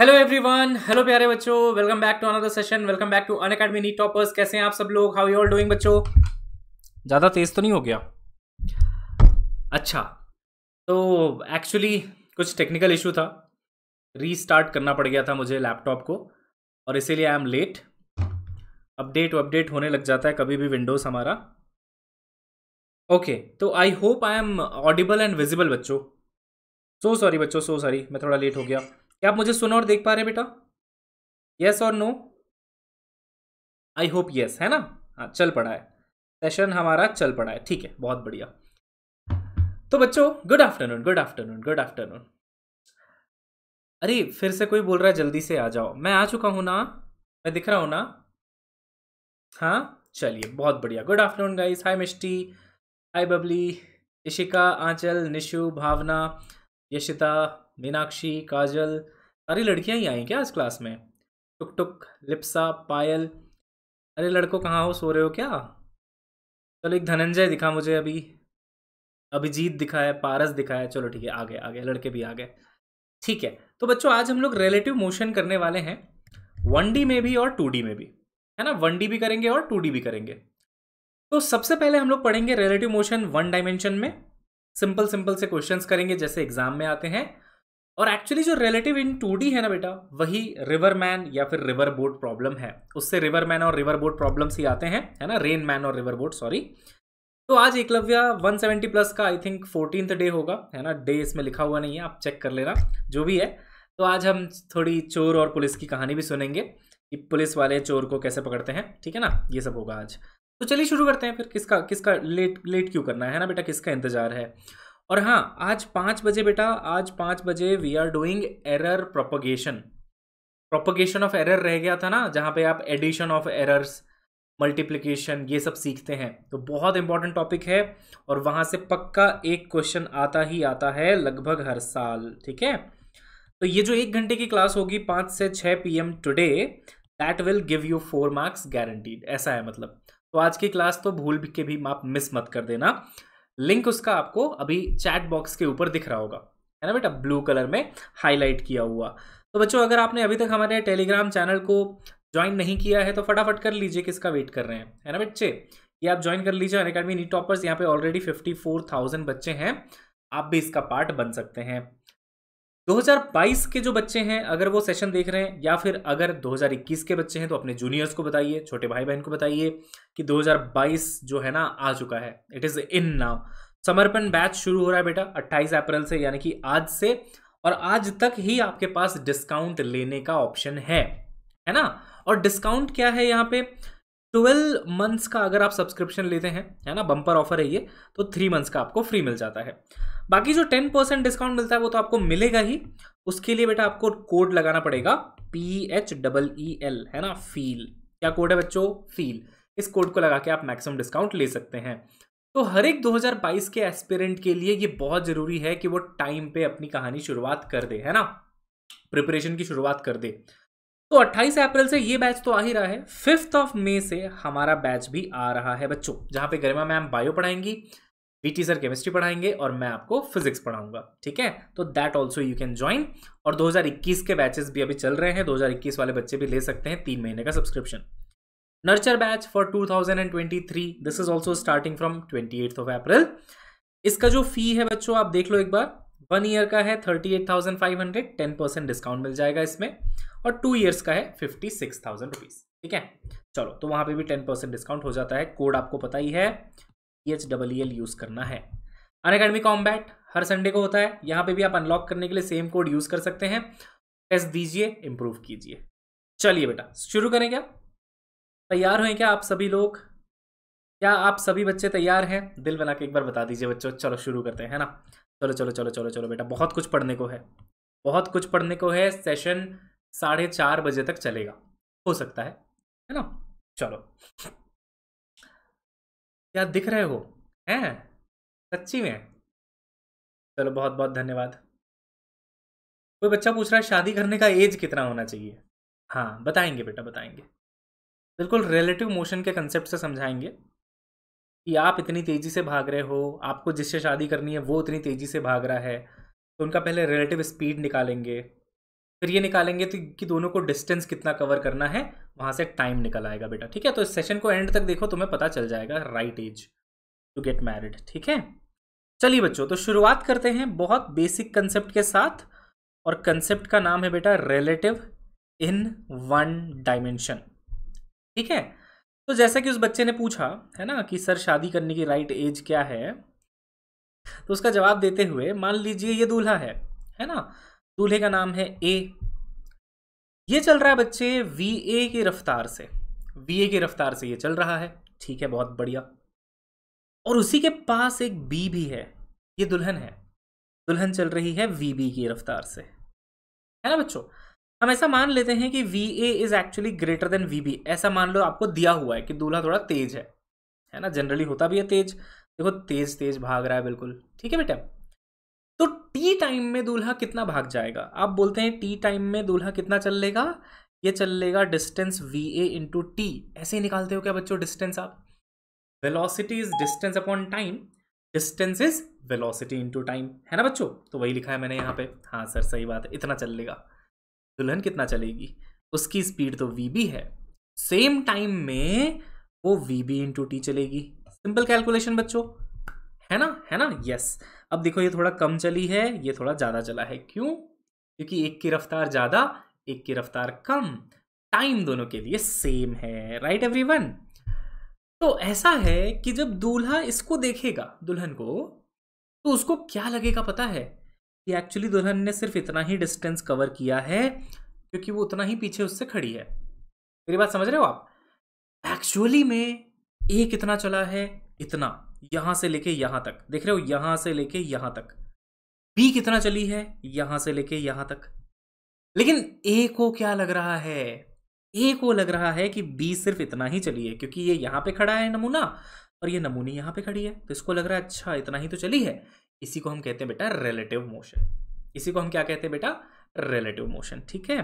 Hello everyone hello प्यारे बच्चों welcome back to another session welcome back to अन NEET toppers कैसे हैं आप सब लोग हाउ यू ऑल डूइंग बच्चों ज़्यादा तेज़ तो नहीं हो गया अच्छा तो एक्चुअली कुछ टेक्निकल इशू था रीस्टार्ट करना पड़ गया था मुझे लैपटॉप को और इसीलिए I am late update update होने लग जाता है कभी भी विंडोज़ हमारा ओके तो I hope I am audible and visible बच्चों सो सॉरी बच्चों सो सॉरी मैं थोड़ा लेट हो गया क्या आप मुझे सुन और देख पा रहे हैं बेटा यस और नो आई होप यस है ना हाँ चल पड़ा है सेशन हमारा चल पड़ा है ठीक है बहुत बढ़िया तो बच्चों good afternoon good afternoon good afternoon अरे फिर से कोई बोल रहा है जल्दी से आ जाओ मैं आ चुका हूं ना मैं दिख रहा हूं ना हाँ चलिए बहुत बढ़िया good afternoon guys hi Mishti hi Babli Ishika Aanchal Nishu Bhavna Yashita Meenakshi Kajal सारी लड़कियां ही आई क्या आज क्लास में टुक टुक लिप्सा पायल अरे लड़को कहाँ हो सो रहे हो क्या चलो एक धनंजय दिखा मुझे अभी अभिजीत दिखा है पारस दिखा है चलो ठीक है आगे आगे लड़के भी आ गए ठीक है तो बच्चों आज हम लोग रिलेटिव मोशन करने वाले हैं वन डी में भी और टू डी में भी है ना वन डी भी करेंगे और टू डी भी करेंगे तो सबसे पहले हम लोग पढ़ेंगे रिलेटिव मोशन वन डायमेंशन में सिंपल सिंपल से क्वेश्चंस करेंगे जैसे एग्जाम में आते हैं और एक्चुअली जो रिलेटिव इन टू है ना बेटा वही रिवर मैन या फिर रिवर बोट प्रॉब्लम है उससे रिवर मैन और रिवर बोट प्रॉब्लम्स ही आते हैं है ना रेन मैन और रिवर बोट सॉरी तो आज एकलव्या 170 प्लस का आई थिंक फोर्टीन डे होगा है ना डे इसमें लिखा हुआ नहीं है आप चेक कर लेना जो भी है तो आज हम थोड़ी चोर और पुलिस की कहानी भी सुनेंगे कि पुलिस वाले चोर को कैसे पकड़ते हैं ठीक है ना ये सब होगा आज तो चलिए शुरू करते हैं फिर किसका किसका लेट लेट क्यों करना है ना बेटा किसका इंतजार है और हाँ आज पाँच बजे बेटा आज पाँच बजे we are doing error propagation propagation of error रह गया था ना जहाँ पे आप एडिशन ऑफ एरर्स मल्टीप्लीकेशन ये सब सीखते हैं तो बहुत इंपॉर्टेंट टॉपिक है और वहाँ से पक्का एक क्वेश्चन आता ही आता है लगभग हर साल ठीक है तो ये जो एक घंटे की क्लास होगी पाँच से छः P M today that will give you four marks guaranteed ऐसा है मतलब तो आज की क्लास तो भूल के भी आप मिस मत कर देना लिंक उसका आपको अभी चैट बॉक्स के ऊपर दिख रहा होगा है ना बेटा ब्लू कलर में हाईलाइट किया हुआ तो बच्चों अगर आपने अभी तक हमारे टेलीग्राम चैनल को ज्वाइन नहीं किया है तो फटाफट कर लीजिए किसका वेट कर रहे हैं है ना बच्चे ये आप ज्वाइन कर लीजिए अकेडमी नीट टॉपर्स यहाँ पे ऑलरेडी फिफ्टी फोर थाउजेंड बच्चे हैं आप भी इसका पार्ट बन सकते हैं 2022 के जो बच्चे हैं अगर वो सेशन देख रहे हैं या फिर अगर 2021 के बच्चे हैं तो अपने जूनियर्स को बताइए छोटे भाई बहन को बताइए कि 2022 जो है ना आ चुका है it is in now Samarpan batch शुरू हो रहा है बेटा 28 अप्रैल से यानी कि आज से और आज तक ही आपके पास डिस्काउंट लेने का ऑप्शन है है ना और डिस्काउंट क्या है यहाँ पे ट्वेल्व मंथ्स का अगर आप सब्सक्रिप्शन लेते हैं है ना बम्पर ऑफर है ये तो थ्री मंथ्स का आपको फ्री मिल जाता है बाकी जो टेन परसेंट डिस्काउंट मिलता है वो तो आपको मिलेगा ही उसके लिए बेटा आपको कोड लगाना पड़ेगा P H double E L है ना फील क्या कोड है बच्चों फील इस कोड को लगा के आप मैक्सिमम डिस्काउंट ले सकते हैं तो हर एक 2022 के एस्पिरेंट के लिए ये बहुत ज़रूरी है कि वो टाइम पे अपनी कहानी शुरुआत कर दे है ना प्रिपरेशन की शुरुआत कर दे तो 28 अप्रैल से ये बैच तो आ ही रहा है फिफ्थ ऑफ मे से हमारा बैच भी आ रहा है बच्चों जहां पे गरिमा मैम बायो पढ़ाएंगी बीटी सर केमिस्ट्री पढ़ाएंगे और मैं आपको फिजिक्स पढ़ाऊंगा ठीक है तो that also you can join और 2021 के बैचेस भी अभी चल रहे हैं 2021 वाले बच्चे भी ले सकते हैं तीन महीने का subscription nurture batch for 2023 this is also starting from twenty of April इसका जो फी है बच्चों आप देख लो एक बार वन ईयर का है thirty eight thousand five hundred ten percent discount मिल जाएगा इसमें और टू ईयर्स का है फिफ्टी सिक्स थाउजेंड रुपीज़ ठीक है चलो तो वहां पे भी टेन परसेंट डिस्काउंट हो जाता है कोड आपको पता ही है E H double E L use करना है अन अकेडमी कॉम्बैट हर संडे को होता है यहाँ पे भी आप अनलॉक करने के लिए सेम कोड यूज़ कर सकते हैं टेस्ट दीजिए इंप्रूव कीजिए चलिए बेटा शुरू करें क्या तैयार हुए क्या आप सभी लोग क्या आप सभी बच्चे तैयार हैं दिल बना के एक बार बता दीजिए बच्चों चलो शुरू करते हैं ना चलो चलो चलो चलो चलो बेटा बहुत कुछ पढ़ने को है बहुत कुछ पढ़ने को है सेशन साढ़े चार बजे तक चलेगा हो सकता है है ना चलो क्या दिख रहे हो हैं सच्ची में चलो बहुत बहुत धन्यवाद कोई बच्चा पूछ रहा है शादी करने का एज कितना होना चाहिए हाँ बताएंगे बेटा बताएंगे बिल्कुल रिलेटिव मोशन के कंसेप्ट से समझाएंगे कि आप इतनी तेज़ी से भाग रहे हो आपको जिससे शादी करनी है वो इतनी तेज़ी से भाग रहा है तो उनका पहले रिलेटिव स्पीड निकालेंगे फिर ये निकालेंगे तो कि दोनों को डिस्टेंस कितना कवर करना है वहां से टाइम निकल आएगा बेटा ठीक है तो इस सेशन को एंड तक देखो तुम्हें पता चल जाएगा right age to get married ठीक है चलिए बच्चों तो शुरुआत करते हैं बहुत बेसिक कंसेप्ट के साथ और कंसेप्ट का नाम है बेटा रिलेटिव इन वन डायमेंशन ठीक है तो जैसा कि उस बच्चे ने पूछा है ना कि सर शादी करने की राइट एज क्या है तो उसका जवाब देते हुए मान लीजिए ये दूल्हा है है ना दूल्हे का नाम है ए ये चल रहा है बच्चे वी ए की रफ्तार से वी ए की रफ्तार से ये चल रहा है ठीक है बहुत बढ़िया और उसी के पास एक बी भी है ये दुल्हन है दुल्हन चल रही है वी बी की रफ्तार से है ना बच्चों हम ऐसा मान लेते हैं कि V A is actually greater than V B ऐसा मान लो आपको दिया हुआ है कि दूल्हा थोड़ा तेज है है ना जनरली होता भी है तेज देखो तेज तेज भाग रहा है बिल्कुल ठीक है बेटा तो टी टाइम में दूल्हा कितना भाग जाएगा आप बोलते हैं टी टाइम में दूल्हा कितना चल लेगा ये चल लेगा distance V A into T ऐसे ही निकालते हो क्या बच्चों डिस्टेंस आप velocity is distance upon time distance is velocity into time है ना बच्चों तो वही लिखा है मैंने यहाँ पे हाँ सर सही बात है इतना चल लेगा दुल्हन कितना चलेगी उसकी स्पीड तो वी बी है सेम टाइम में वो वी बी इंटू टी चलेगी सिंपल कैलकुलेशन बच्चों है ना है ना यस अब देखो ये थोड़ा कम चली है ये थोड़ा ज़्यादा चला है क्यों क्योंकि एक की रफ्तार ज़्यादा एक की रफ्तार कम टाइम दोनों के लिए सेम है राइट एवरीवन तो ऐसा है कि जब दूल्हा इसको देखेगा दुल्हन को तो उसको क्या लगेगा पता है कि एक्चुअली दुल्हन ने सिर्फ इतना ही डिस्टेंस कवर किया है क्योंकि वो उतना ही पीछे उससे खड़ी है मेरी बात समझ रहे हो आप एक्चुअली में एक इतना चला है इतना यहां से लेके यहां तक देख रहे हो यहां से लेके यहां तक बी कितना चली है यहां से लेके यहां तक लेकिन ए को क्या लग रहा है ए को लग रहा है कि बी सिर्फ इतना ही चली है क्योंकि ये यहां पे खड़ा है नमूना और ये नमूनी यहां पे खड़ी है तो इसको लग रहा है अच्छा इतना ही तो चली है इसी को हम कहते हैं बेटा रिलेटिव मोशन इसी को हम क्या कहते हैं बेटा रिलेटिव मोशन ठीक है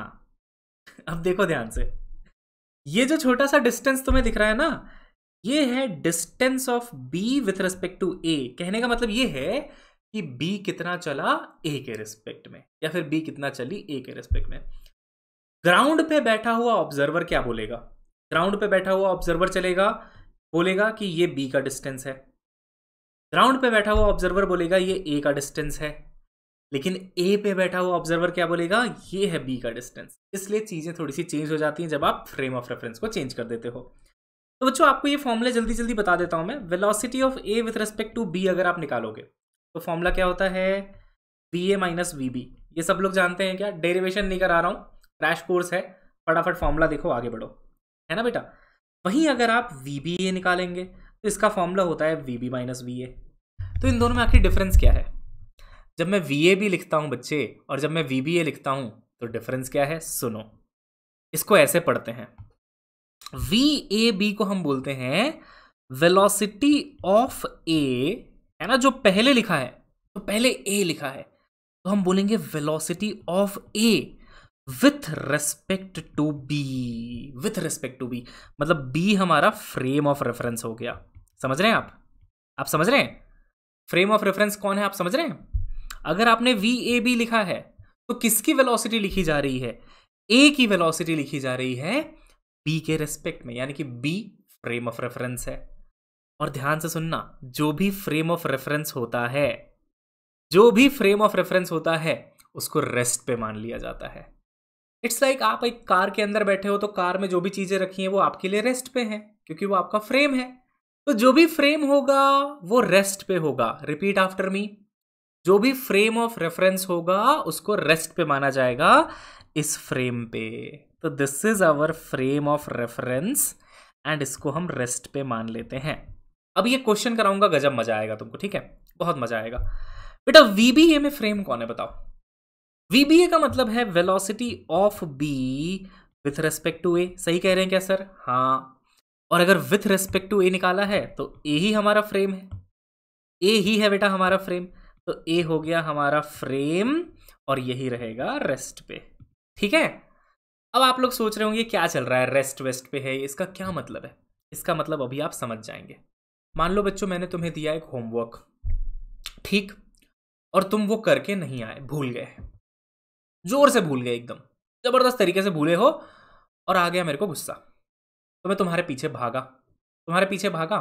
हाँ अब देखो ध्यान से ये जो छोटा सा डिस्टेंस तुम्हें दिख रहा है ना ये है distance of B with respect to A कहने का मतलब ये है कि बी कितना चला ए के रिस्पेक्ट में या फिर बी कितना चली ए के रिस्पेक्ट में ग्राउंड पे बैठा हुआ ऑब्जर्वर क्या बोलेगा ग्राउंड पे बैठा हुआ ऑब्जर्वर चलेगा बोलेगा कि ये बी का डिस्टेंस है ग्राउंड पे बैठा हुआ ऑब्जर्वर बोलेगा ये ए का डिस्टेंस है लेकिन ए पे बैठा हुआ ऑब्जर्वर क्या बोलेगा ये है बी का डिस्टेंस इसलिए चीज़ें थोड़ी सी चेंज हो जाती हैं जब आप फ्रेम ऑफ रेफरेंस को चेंज कर देते हो तो बच्चों आपको ये फॉर्मूला जल्दी जल्दी बता देता हूँ मैं velocity of A with respect to B अगर आप निकालोगे तो फॉर्मूला क्या होता है B A minus we B ये सब लोग जानते हैं क्या डेरिवेशन नहीं करा रहा हूँ क्रैश कोर्स है फटाफट फॉर्मूला देखो आगे बढ़ो है ना बेटा वहीं अगर आप वी बी ए निकालेंगे तो इसका फॉर्मूला होता है we B minus we A तो इन दोनों में आखिर डिफरेंस क्या है जब मैं वी ए भी लिखता हूँ बच्चे और जब मैं वी बी ए लिखता हूँ तो डिफरेंस क्या है सुनो इसको ऐसे पढ़ते हैं वी ए बी को हम बोलते हैं वेलोसिटी ऑफ ए है ना जो पहले लिखा है तो पहले ए लिखा है तो हम बोलेंगे velocity of A with respect to B with respect to B मतलब बी हमारा फ्रेम ऑफ रेफरेंस हो गया समझ रहे हैं आप आप समझ रहे हैं फ्रेम ऑफ रेफरेंस कौन है आप समझ रहे हैं अगर आपने वी ए बी लिखा है तो किसकी वेलोसिटी लिखी जा रही है ए की वेलोसिटी लिखी जा रही है बी के रेस्पेक्ट में यानी कि बी फ्रेम ऑफ रेफरेंस है और ध्यान से सुनना जो भी फ्रेम ऑफ रेफरेंस होता है जो भी फ्रेम ऑफ रेफरेंस होता है उसको रेस्ट पे मान लिया जाता है इट्स लाइक like आप एक कार के अंदर बैठे हो तो कार में जो भी चीज़ें रखी हैं वो आपके लिए रेस्ट पे हैं क्योंकि वो आपका फ्रेम है तो जो भी फ्रेम होगा वो रेस्ट पे होगा रिपीट आफ्टर मी जो भी फ्रेम ऑफ रेफरेंस होगा उसको रेस्ट पे माना जाएगा इस फ्रेम पे तो this is our frame of reference and इसको हम रेस्ट पे मान लेते हैं अब ये क्वेश्चन कराऊंगा गजब मजा आएगा तुमको ठीक है बहुत मजा आएगा बेटा वीबीए में फ्रेम कौन है बताओ वीबीए का मतलब है velocity of B with respect to A सही कह रहे हैं क्या सर हाँ और अगर विथ रेस्पेक्ट टू ए निकाला है तो ए ही हमारा फ्रेम है ए ही है बेटा हमारा फ्रेम तो ए हो गया हमारा फ्रेम और यही रहेगा रेस्ट पे ठीक है अब आप लोग सोच रहे होंगे क्या चल रहा है रेस्ट वेस्ट पे है इसका क्या मतलब है इसका मतलब अभी आप समझ जाएंगे मान लो बच्चों मैंने तुम्हें दिया एक होमवर्क ठीक और तुम वो करके नहीं आए भूल गए जोर से भूल गए एकदम ज़बरदस्त तरीके से भूले हो और आ गया मेरे को गुस्सा तो मैं तुम्हारे पीछे भागा तुम्हारे पीछे भागा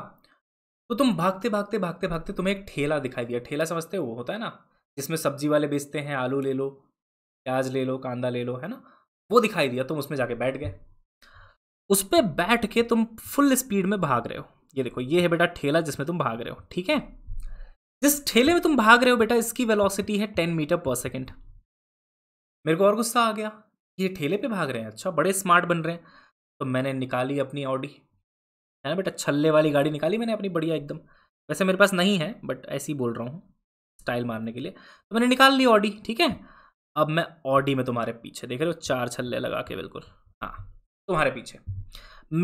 तो तुम भागते भागते भागते भागते तुम्हें एक ठेला दिखाई दिया ठेला समझते हो होता है ना जिसमें सब्जी वाले बेचते हैं आलू ले लो प्याज ले लो कांदा ले लो है ना वो दिखाई दिया तुम उसमें जाके बैठ गए उस पर बैठ के तुम फुल स्पीड में भाग रहे हो ये देखो ये है बेटा ठेला जिसमें तुम भाग रहे हो ठीक है जिस ठेले में तुम भाग रहे हो बेटा इसकी वेलोसिटी है टेन मीटर पर सेकेंड मेरे को और गुस्सा आ गया ये ठेले पे भाग रहे हैं अच्छा बड़े स्मार्ट बन रहे हैं तो मैंने निकाली अपनी ऑडी है ना बेटा छल्ले वाली गाड़ी निकाली मैंने अपनी बढ़िया एकदम वैसे मेरे पास नहीं है बट ऐसे ही बोल रहा हूँ स्टाइल मारने के लिए तो मैंने निकाल ली ऑडी ठीक है अब मैं ऑडी में तुम्हारे पीछे देख रहे हो चार छल्ले लगा के बिल्कुल हाँ तुम्हारे पीछे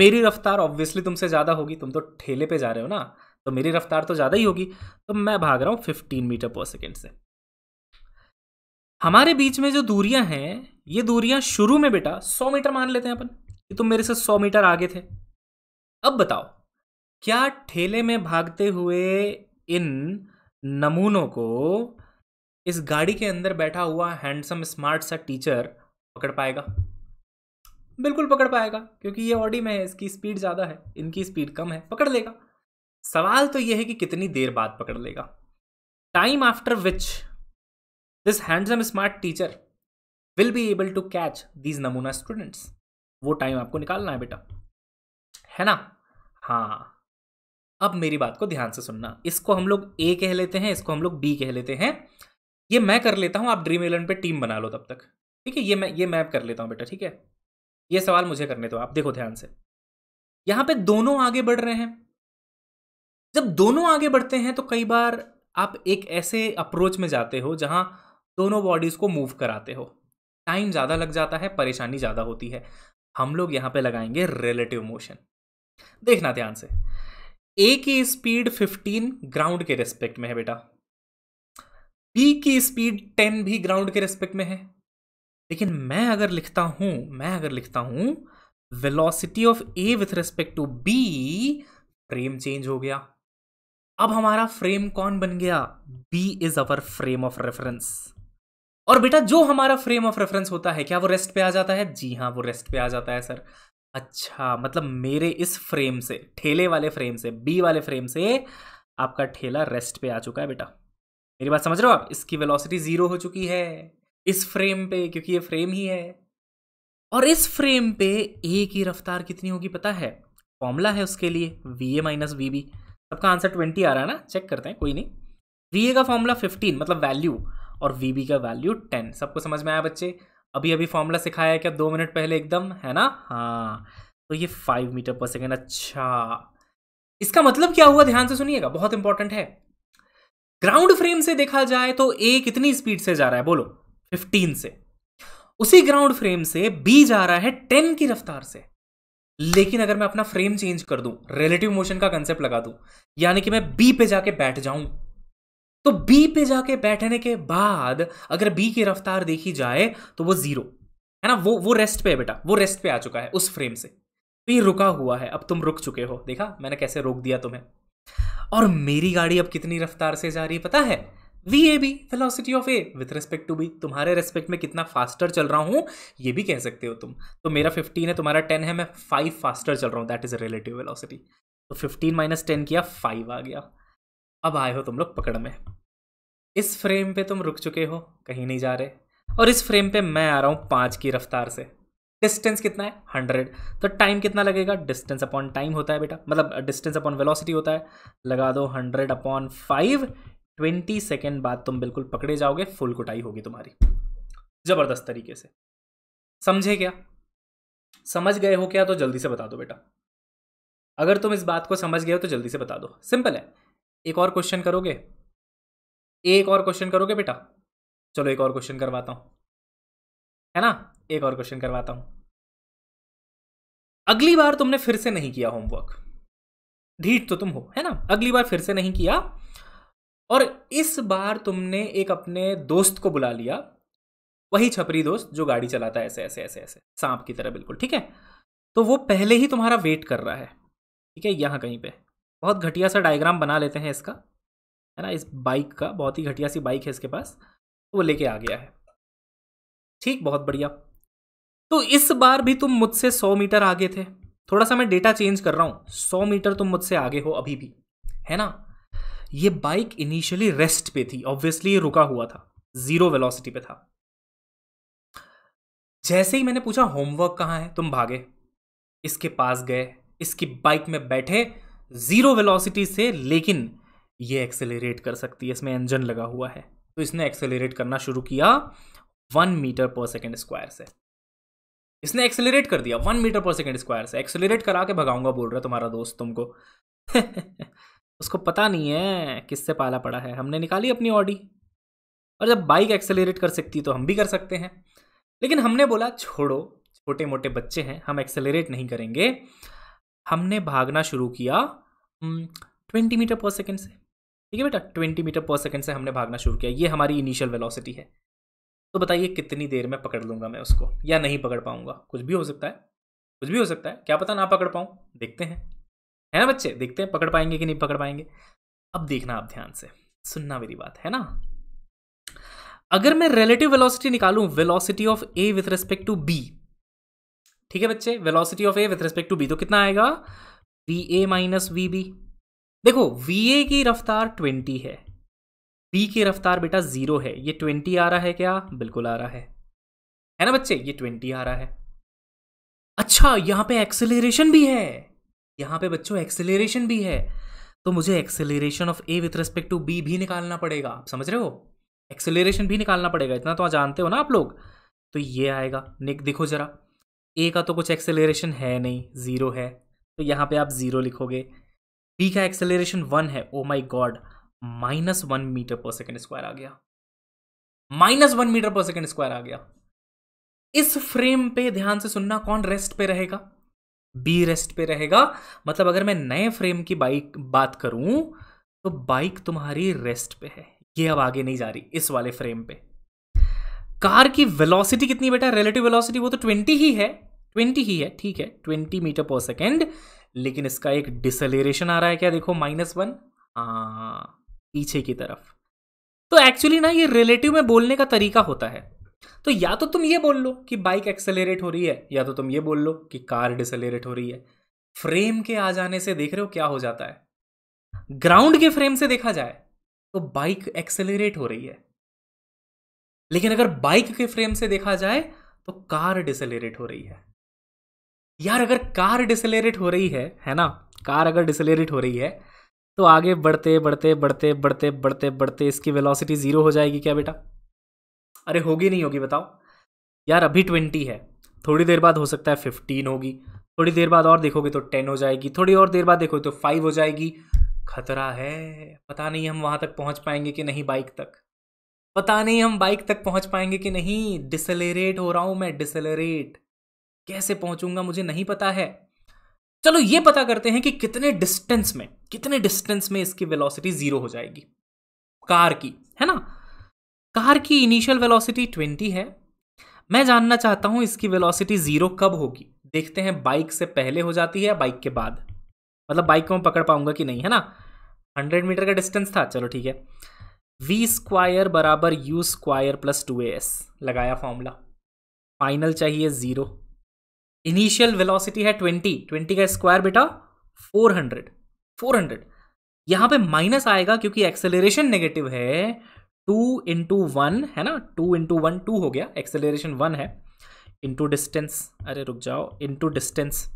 मेरी रफ्तार ऑब्वियसली तुमसे ज़्यादा होगी तुम तो ठेले पे जा रहे हो ना तो मेरी रफ्तार तो ज़्यादा ही होगी तो मैं भाग रहा हूँ फिफ्टीन मीटर पर सेकेंड से हमारे बीच में जो दूरियां हैं ये दूरियां शुरू में बेटा सौ मीटर मान लेते हैं अपन कि तुम मेरे से सौ मीटर आगे थे अब बताओ क्या ठेले में भागते हुए इन नमूनों को इस गाड़ी के अंदर बैठा हुआ हैंडसम स्मार्ट सा टीचर पकड़ पाएगा बिल्कुल पकड़ पाएगा क्योंकि ये ऑडी में है इसकी स्पीड ज़्यादा है इनकी स्पीड कम है पकड़ लेगा सवाल तो यह है कि कितनी देर बाद पकड़ लेगा time after which this handsome smart teacher will be able to catch these नमूना स्टूडेंट्स वो टाइम आपको निकालना है बेटा है ना हाँ अब मेरी बात को ध्यान से सुनना इसको हम लोग ए कह लेते हैं इसको हम लोग बी कह लेते हैं ये मैं कर लेता हूँ आप ड्रीम इलेवन पे टीम बना लो तब तक ठीक है ये मैं ये मैं कर लेता हूँ बेटा ठीक है ये सवाल मुझे करने दो आप देखो ध्यान से यहाँ पे दोनों आगे बढ़ रहे हैं जब दोनों आगे बढ़ते हैं तो कई बार आप एक ऐसे अप्रोच में जाते हो जहाँ दोनों बॉडीज़ को मूव कराते हो टाइम ज़्यादा लग जाता है परेशानी ज़्यादा होती है हम लोग यहाँ पे लगाएंगे रिलेटिव मोशन देखना ध्यान से ए की स्पीड 15 ग्राउंड के रेस्पेक्ट में है बेटा पी की स्पीड टेन भी ग्राउंड के रेस्पेक्ट में है लेकिन मैं अगर लिखता हूं मैं अगर लिखता हूं velocity of A with respect to B frame change हो गया अब हमारा फ्रेम कौन बन गया B is our frame of reference और बेटा जो हमारा फ्रेम ऑफ रेफरेंस होता है क्या वो रेस्ट पे आ जाता है जी हाँ वो रेस्ट पे आ जाता है सर अच्छा मतलब मेरे इस फ्रेम से ठेले वाले फ्रेम से बी वाले फ्रेम से आपका ठेला रेस्ट पे आ चुका है बेटा मेरी बात समझ रहे हो आप इसकी वेलोसिटी जीरो हो चुकी है इस फ्रेम पे क्योंकि ये फ्रेम ही है और इस फ्रेम पे ए की रफ्तार कितनी होगी पता है फॉर्मूला है उसके लिए V A minus we B सबका आंसर ट्वेंटी आ रहा है ना चेक करते हैं कोई नहीं वी ए का फॉर्मूला फिफ्टीन मतलब वैल्यू और वी बी का वैल्यू टेन सबको समझ में आया बच्चे अभी अभी फॉर्मूला सिखाया क्या दो मिनट पहले एकदम है ना हाँ तो ये फाइव मीटर पर सेकेंड अच्छा इसका मतलब क्या हुआ ध्यान से सुनिएगा बहुत इंपॉर्टेंट है ग्राउंड फ्रेम से देखा जाए तो ए कितनी स्पीड से जा रहा है बोलो 15 से उसी ग्राउंड फ्रेम से बी जा रहा है 10 की रफ्तार से लेकिन अगर मैं अपना फ्रेम चेंज कर दूं रिलेटिव मोशन का कंसेप्ट लगा दूं यानी कि मैं बी पे जाके बैठ जाऊं तो बी पे जाके बैठने के बाद अगर बी की रफ्तार देखी जाए तो वो जीरो है ना वो वो रेस्ट पे है बेटा वो रेस्ट पे आ चुका है उस फ्रेम से तो ये रुका हुआ है अब तुम रुक चुके हो देखा मैंने कैसे रोक दिया तुम्हें और मेरी गाड़ी अब कितनी रफ्तार से जा रही है पता है V A B velocity of A with respect to B तुम्हारे रेस्पेक्ट में कितना फास्टर चल रहा हूँ ये भी कह सकते हो तुम तो मेरा फिफ्टीन है तुम्हारा टेन है मैं फाइव फास्टर चल रहा हूँ दैट इज रिलेटिव वेलोसिटी तो फिफ्टीन माइनस टेन किया फाइव आ गया अब आए हो तुम लोग पकड़ में इस फ्रेम पे तुम रुक चुके हो कहीं नहीं जा रहे और इस फ्रेम पे मैं आ रहा हूँ पाँच की रफ्तार से डिस्टेंस कितना है हंड्रेड तो टाइम कितना लगेगा डिस्टेंस अपॉन टाइम होता है बेटा मतलब डिस्टेंस अपॉन वेलोसिटी होता है लगा दो hundred upon five twenty second बाद तुम बिल्कुल पकड़े जाओगे फुल कुटाई होगी तुम्हारी ज़बरदस्त तरीके से समझे क्या समझ गए हो क्या तो जल्दी से बता दो बेटा अगर तुम इस बात को समझ गए हो तो जल्दी से बता दो सिंपल है एक और क्वेश्चन करोगे एक और क्वेश्चन करोगे बेटा चलो एक और क्वेश्चन करवाता हूँ है ना एक और क्वेश्चन करवाता हूं अगली बार तुमने फिर से नहीं किया होमवर्क ढीठ तो तुम हो है ना अगली बार फिर से नहीं किया और इस बार तुमने एक अपने दोस्त को बुला लिया वही छपरी दोस्त जो गाड़ी चलाता है ऐसे ऐसे ऐसे ऐसे सांप की तरह बिल्कुल ठीक है तो वो पहले ही तुम्हारा वेट कर रहा है ठीक है यहाँ कहीं पे बहुत घटिया सा डायग्राम बना लेते हैं इसका है ना इस बाइक का बहुत ही घटिया सी बाइक है इसके पास तो वो लेके आ गया है ठीक बहुत बढ़िया तो इस बार भी तुम मुझसे सौ मीटर आगे थे थोड़ा सा मैं डेटा चेंज कर रहा हूं सौ मीटर तुम मुझसे आगे हो अभी भी है ना ये बाइक इनिशियली रेस्ट पे थी ऑब्वियसली ये रुका हुआ था जीरो वेलोसिटी पे था जैसे ही मैंने पूछा होमवर्क कहाँ है तुम भागे इसके पास गए इसकी बाइक में बैठे जीरो वेलोसिटी से लेकिन ये एक्सेलरेट कर सकती है इसमें इंजन लगा हुआ है तो इसने एक्सेलरेट करना शुरू किया वन मीटर पर सेकेंड स्क्वायर से इसने एक्सेलरेट कर दिया वन मीटर पर सेकेंड स्क्वायर से एक्सेलरेट करा के भगाऊंगा बोल रहा तुम्हारा दोस्त तुमको उसको पता नहीं है किससे पाला पड़ा है हमने निकाली अपनी ऑडी और जब बाइक एक्सेलरेट कर सकती तो हम भी कर सकते हैं लेकिन हमने बोला छोड़ो छोटे मोटे बच्चे हैं हम एक्सेलरेट नहीं करेंगे हमने भागना शुरू किया ट्वेंटी मीटर पर सेकेंड से ठीक है बेटा ट्वेंटी मीटर पर सेकेंड से हमने भागना शुरू किया ये हमारी इनिशियल वेलोसिटी है तो बताइए कितनी देर में पकड़ लूंगा मैं उसको या नहीं पकड़ पाऊंगा कुछ भी हो सकता है कुछ भी हो सकता है क्या पता ना पकड़ पाऊँ देखते हैं है ना बच्चे देखते हैं पकड़ पाएंगे कि नहीं पकड़ पाएंगे अब देखना आप ध्यान से सुनना मेरी बात है ना अगर मैं रिलेटिव वेलोसिटी निकालूं velocity of A with respect to B ठीक है बच्चे velocity of A with respect to B तो कितना आएगा V A minus we B देखो वी ए की रफ्तार ट्वेंटी है पी की रफ्तार बेटा जीरो है ये ट्वेंटी आ रहा है क्या बिल्कुल आ रहा है है ना बच्चे ये ट्वेंटी आ रहा है अच्छा यहाँ पे एक्सेलरेशन भी है यहां पे बच्चों एक्सेलरेशन भी है तो मुझे acceleration of A with respect to B भी निकालना पड़ेगा आप समझ रहे हो एक्सेलरेशन भी निकालना पड़ेगा इतना तो जानते हो ना आप लोग तो ये आएगा निक देखो जरा ए का तो कुछ एक्सेलरेशन है नहीं ज़ीरो है तो यहाँ पे आप ज़ीरो लिखोगे बी का एक्सेलरेशन वन है oh my God minus one metre पर सेकेंड स्क्वायर आ गया माइनस वन मीटर पर सेकेंड स्क्वायर आ गया इस फ्रेम पे ध्यान से सुनना कौन रेस्ट पे रहेगा बी रेस्ट पे रहेगा मतलब अगर मैं नए फ्रेम की बाइक बात करूं तो बाइक तुम्हारी रेस्ट पे है ये अब आगे नहीं जा रही इस वाले फ्रेम पे कार की वेलोसिटी कितनी बेटा रिलेटिव वेलोसिटी वो तो ट्वेंटी ही है ट्वेंटी ही है ठीक है ट्वेंटी मीटर पर सेकेंड लेकिन इसका एक डिसलेरेशन आ रहा है क्या देखो माइनस वन हाँ पीछे की तरफ तो एक्चुअली ना ये रिलेटिव में बोलने का तरीका होता है तो या तो तुम ये बोल लो कि बाइक एक्सेलेरेट हो रही है या तो तुम ये बोल लो कि कार डिसलेरेट हो रही है फ्रेम के आ जाने से देख रहे हो क्या हो जाता है ग्राउंड के फ्रेम से देखा जाए तो बाइक एक्सेलेरेट हो रही है लेकिन अगर बाइक के फ्रेम से देखा जाए तो कार डिसलेरेट हो रही है यार अगर कार डिसलेरेट हो रही है है ना कार अगर डिसलेरेट हो रही है तो आगे बढ़ते बढ़ते बढ़ते बढ़ते बढ़ते बढ़ते इसकी वेलोसिटी ज़ीरो हो जाएगी क्या बेटा अरे होगी नहीं होगी बताओ यार अभी ट्वेंटी है थोड़ी देर बाद हो सकता है फिफ्टीन होगी थोड़ी देर बाद और देखोगे तो टेन हो जाएगी थोड़ी और देर बाद देखोगे तो फाइव हो जाएगी खतरा है पता नहीं हम वहाँ तक पहुँच पाएंगे कि नहीं बाइक तक पता नहीं हम बाइक तक पहुँच पाएंगे कि नहीं डिसलेरेट हो रहा हूँ मैं डिसलेरेट कैसे पहुँचूंगा मुझे नहीं पता है चलो ये पता करते हैं कि कितने डिस्टेंस में कितने डिस्टेंस में इसकी वेलोसिटी जीरो हो जाएगी कार की है ना कार की इनिशियल वेलोसिटी ट्वेंटी है मैं जानना चाहता हूं इसकी वेलोसिटी जीरो कब होगी देखते हैं बाइक से पहले हो जाती है या बाइक के बाद मतलब बाइक को मैं पकड़ पाऊंगा कि नहीं है ना हंड्रेड मीटर का डिस्टेंस था चलो ठीक है वी स्क्वायर बराबर u square plus two a s लगाया फॉर्मूला फाइनल चाहिए ज़ीरो इनिशियल वेलोसिटी है ट्वेंटी ट्वेंटी का स्क्वायर बेटा फोर हंड्रेड फोर हंड्रेड यहां पे माइनस आएगा क्योंकि एक्सेलरेशन नेगेटिव है टू इंटू वन है ना टू इंटू वन टू हो गया एक्सेलरेशन वन है इंटू डिस्टेंस अरे रुक जाओ इंटू डिस्टेंस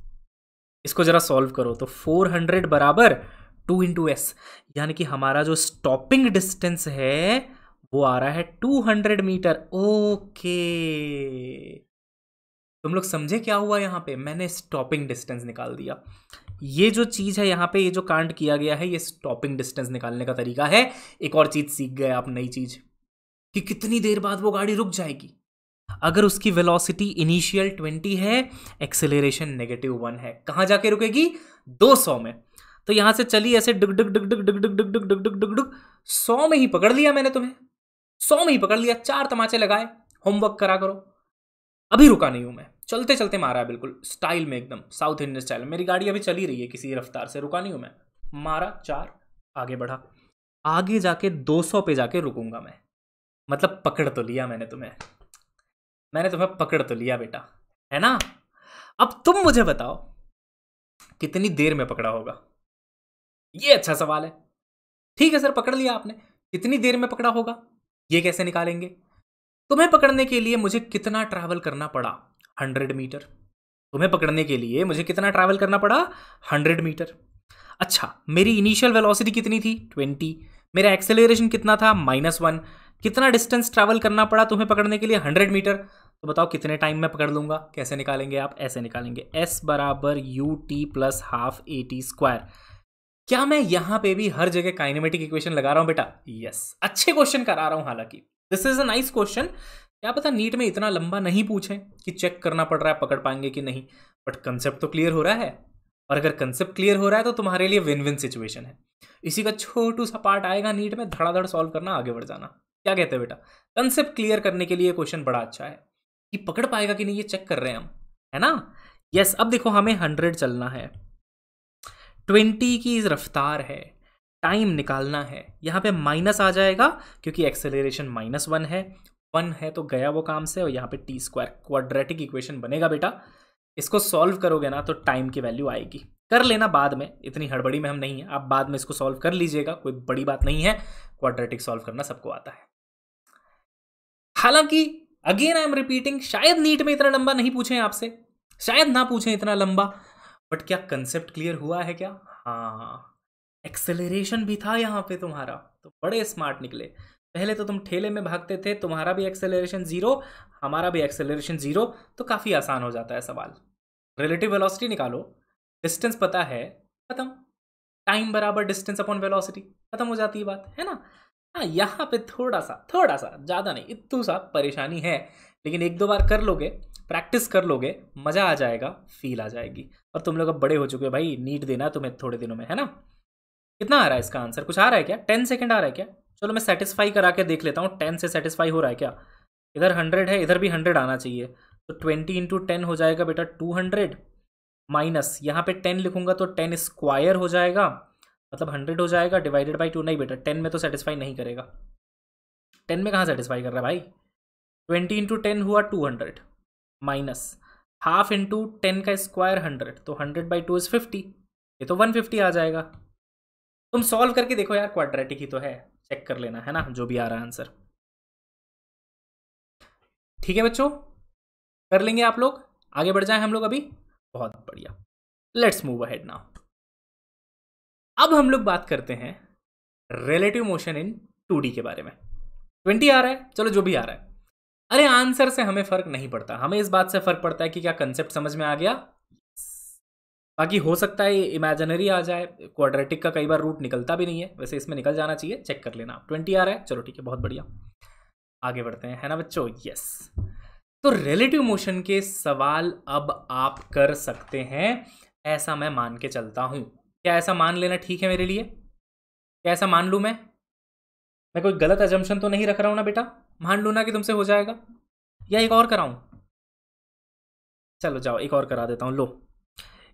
इसको जरा सॉल्व करो तो फोर हंड्रेड बराबर टू इंटू एस यानी कि हमारा जो स्टॉपिंग डिस्टेंस है वो आ रहा है टू हंड्रेड मीटर ओके तुम लोग समझे क्या हुआ यहाँ पे मैंने स्टॉपिंग डिस्टेंस निकाल दिया ये जो चीज़ है यहाँ पे ये जो कांड किया गया है ये स्टॉपिंग डिस्टेंस निकालने का तरीका है एक और चीज़ सीख गए आप नई चीज़ कि कितनी देर बाद वो गाड़ी रुक जाएगी अगर उसकी वेलोसिटी इनिशियल ट्वेंटी है एक्सेलरेशन नेगेटिव वन है कहाँ जाके रुकेगी दो सौ में तो यहां से चली ऐसे डुक डुक डुक डुक डुक डुक डुक डुक डुक डुक डुक सौ में ही पकड़ लिया मैंने तुम्हें सौ में ही पकड़ लिया चार तमाचे लगाए होमवर्क करा करो अभी रुका नहीं हूँ मैं चलते चलते मारा है बिल्कुल स्टाइल में एकदम साउथ इंडियन स्टाइल में मेरी गाड़ी अभी चली रही है किसी रफ्तार से रुका नहीं हूँ मैं मारा चार आगे बढ़ा आगे जाके 200 पे जाके रुकूंगा मैं मतलब पकड़ तो लिया मैंने तुम्हें मैंने तुम्हें पकड़ तो लिया बेटा है ना अब तुम मुझे बताओ कितनी देर में पकड़ा होगा ये अच्छा सवाल है ठीक है सर पकड़ लिया आपने कितनी देर में पकड़ा होगा ये कैसे निकालेंगे तुम्हें पकड़ने के लिए मुझे कितना ट्रैवल करना पड़ा हंड्रेड मीटर तुम्हें पकड़ने के लिए मुझे कितना ट्रैवल करना पड़ा हंड्रेड मीटर अच्छा मेरी इनिशियल वेलोसिटी कितनी थी ट्वेंटी मेरा एक्सेलरेशन कितना था माइनस वन कितना डिस्टेंस ट्रैवल करना पड़ा तुम्हें पकड़ने के लिए हंड्रेड मीटर तो बताओ कितने टाइम में पकड़ लूंगा कैसे निकालेंगे आप ऐसे निकालेंगे एस बराबर u t plus half a t square क्या मैं यहां पे भी हर जगह काइनेमेटिक इक्वेशन लगा रहा हूं बेटा यस अच्छे क्वेश्चन करा रहा हूं हालांकि this is a nice question क्या पता नीट में इतना लंबा नहीं पूछे कि चेक करना पड़ रहा है पकड़ पाएंगे कि नहीं बट कंसेप्ट तो क्लियर हो रहा है और अगर कंसेप्ट क्लियर हो रहा है तो तुम्हारे लिए विन विन सिचुएशन है इसी का छोटू सा पार्ट आएगा नीट में धड़ाधड़ सॉल्व करना आगे बढ़ जाना क्या कहते हैं बेटा कंसेप्ट क्लियर करने के लिए क्वेश्चन बड़ा अच्छा है कि पकड़ पाएगा कि नहीं ये चेक कर रहे हैं हम है ना यस yes, अब देखो हमें हंड्रेड चलना है ट्वेंटी की रफ्तार है टाइम निकालना है यहाँ पे माइनस आ जाएगा क्योंकि एक्सेलरेशन माइनस वन है वन है तो गया वो काम से और यहाँ पे टी स्क्वायर क्वाड्रेटिक इक्वेशन बनेगा बेटा इसको सॉल्व करोगे ना तो टाइम की वैल्यू आएगी कर लेना बाद में इतनी हड़बड़ी में हम नहीं है आप बाद में इसको सॉल्व कर लीजिएगा कोई बड़ी बात नहीं है क्वाड्रेटिक सॉल्व करना सबको आता है हालांकि अगेन आई एम रिपीटिंग शायद नीट में इतना लंबा नहीं पूछे आपसे शायद ना पूछे इतना लंबा बट क्या कंसेप्ट क्लियर हुआ है क्या हाँ एक्सेलरेशन भी था यहाँ पे तुम्हारा तो बड़े स्मार्ट निकले पहले तो तुम ठेले में भागते थे तुम्हारा भी एक्सेलरेशन ज़ीरो हमारा भी एक्सेलरेशन ज़ीरो तो काफ़ी आसान हो जाता है सवाल रिलेटिव वेलोसिटी निकालो डिस्टेंस पता है खत्म टाइम बराबर डिस्टेंस अपॉन वेलोसिटी खत्म हो जाती है बात है ना हाँ यहाँ पे थोड़ा सा थोड़ा सा ज़्यादा नहीं इतू सा परेशानी है लेकिन एक दो बार कर लोगे प्रैक्टिस कर लोगे मज़ा आ जाएगा फील आ जाएगी और तुम लोग अब बड़े हो चुके हो भाई नीट देना तुम्हें थोड़े दिनों में है ना कितना आ रहा है इसका आंसर कुछ आ रहा है क्या टेन सेकेंड आ रहा है क्या चलो मैं सेटिस्फाई करा के देख लेता हूँ टेन से सेटिस्फाई हो रहा है क्या इधर हंड्रेड है इधर भी हंड्रेड आना चाहिए तो ट्वेंटी इंटू टेन हो जाएगा बेटा टू हंड्रेड माइनस यहाँ पे टेन लिखूंगा तो टेन स्क्वायर हो जाएगा मतलब हंड्रेड हो जाएगा डिवाइडेड बाई टू नहीं बेटा टेन में तो सेटिस्फाई नहीं करेगा टेन में कहाँ सेटिस्फाई कर रहा है भाई ट्वेंटी इंटू टेन हुआ two hundred minus half into ten का स्क्वायर हंड्रेड तो hundred by two is fifty ये तो वन फिफ्टी आ जाएगा तुम सॉल्व करके देखो यार क्वाड्रेटिक ही तो है चेक कर लेना है ना जो भी आ रहा है आंसर ठीक है बच्चों कर लेंगे आप लोग आगे बढ़ जाए हम लोग अभी बहुत बढ़िया लेट्स मूव अहेड नाउ अब हम लोग बात करते हैं रिलेटिव मोशन इन टू के बारे में ट्वेंटी आ रहा है चलो जो भी आ रहा है अरे आंसर से हमें फर्क नहीं पड़ता हमें इस बात से फर्क पड़ता है कि क्या कंसेप्ट समझ में आ गया बाकी हो सकता है इमेजनरी आ जाए क्वाड्रेटिक का कई बार रूट निकलता भी नहीं है वैसे इसमें निकल जाना चाहिए चेक कर लेना आप ट्वेंटी आ रहा है चलो ठीक है बहुत बढ़िया आगे बढ़ते हैं है ना बच्चों यस तो रिलेटिव मोशन के सवाल अब आप कर सकते हैं ऐसा मैं मान के चलता हूँ क्या ऐसा मान लेना ठीक है मेरे लिए क्या ऐसा मान लू मैं मैं कोई गलत एजम्पन तो नहीं रख रहा हूँ ना बेटा मान लू ना कि तुमसे हो जाएगा या एक और कराऊं चलो जाओ एक और करा देता हूँ लो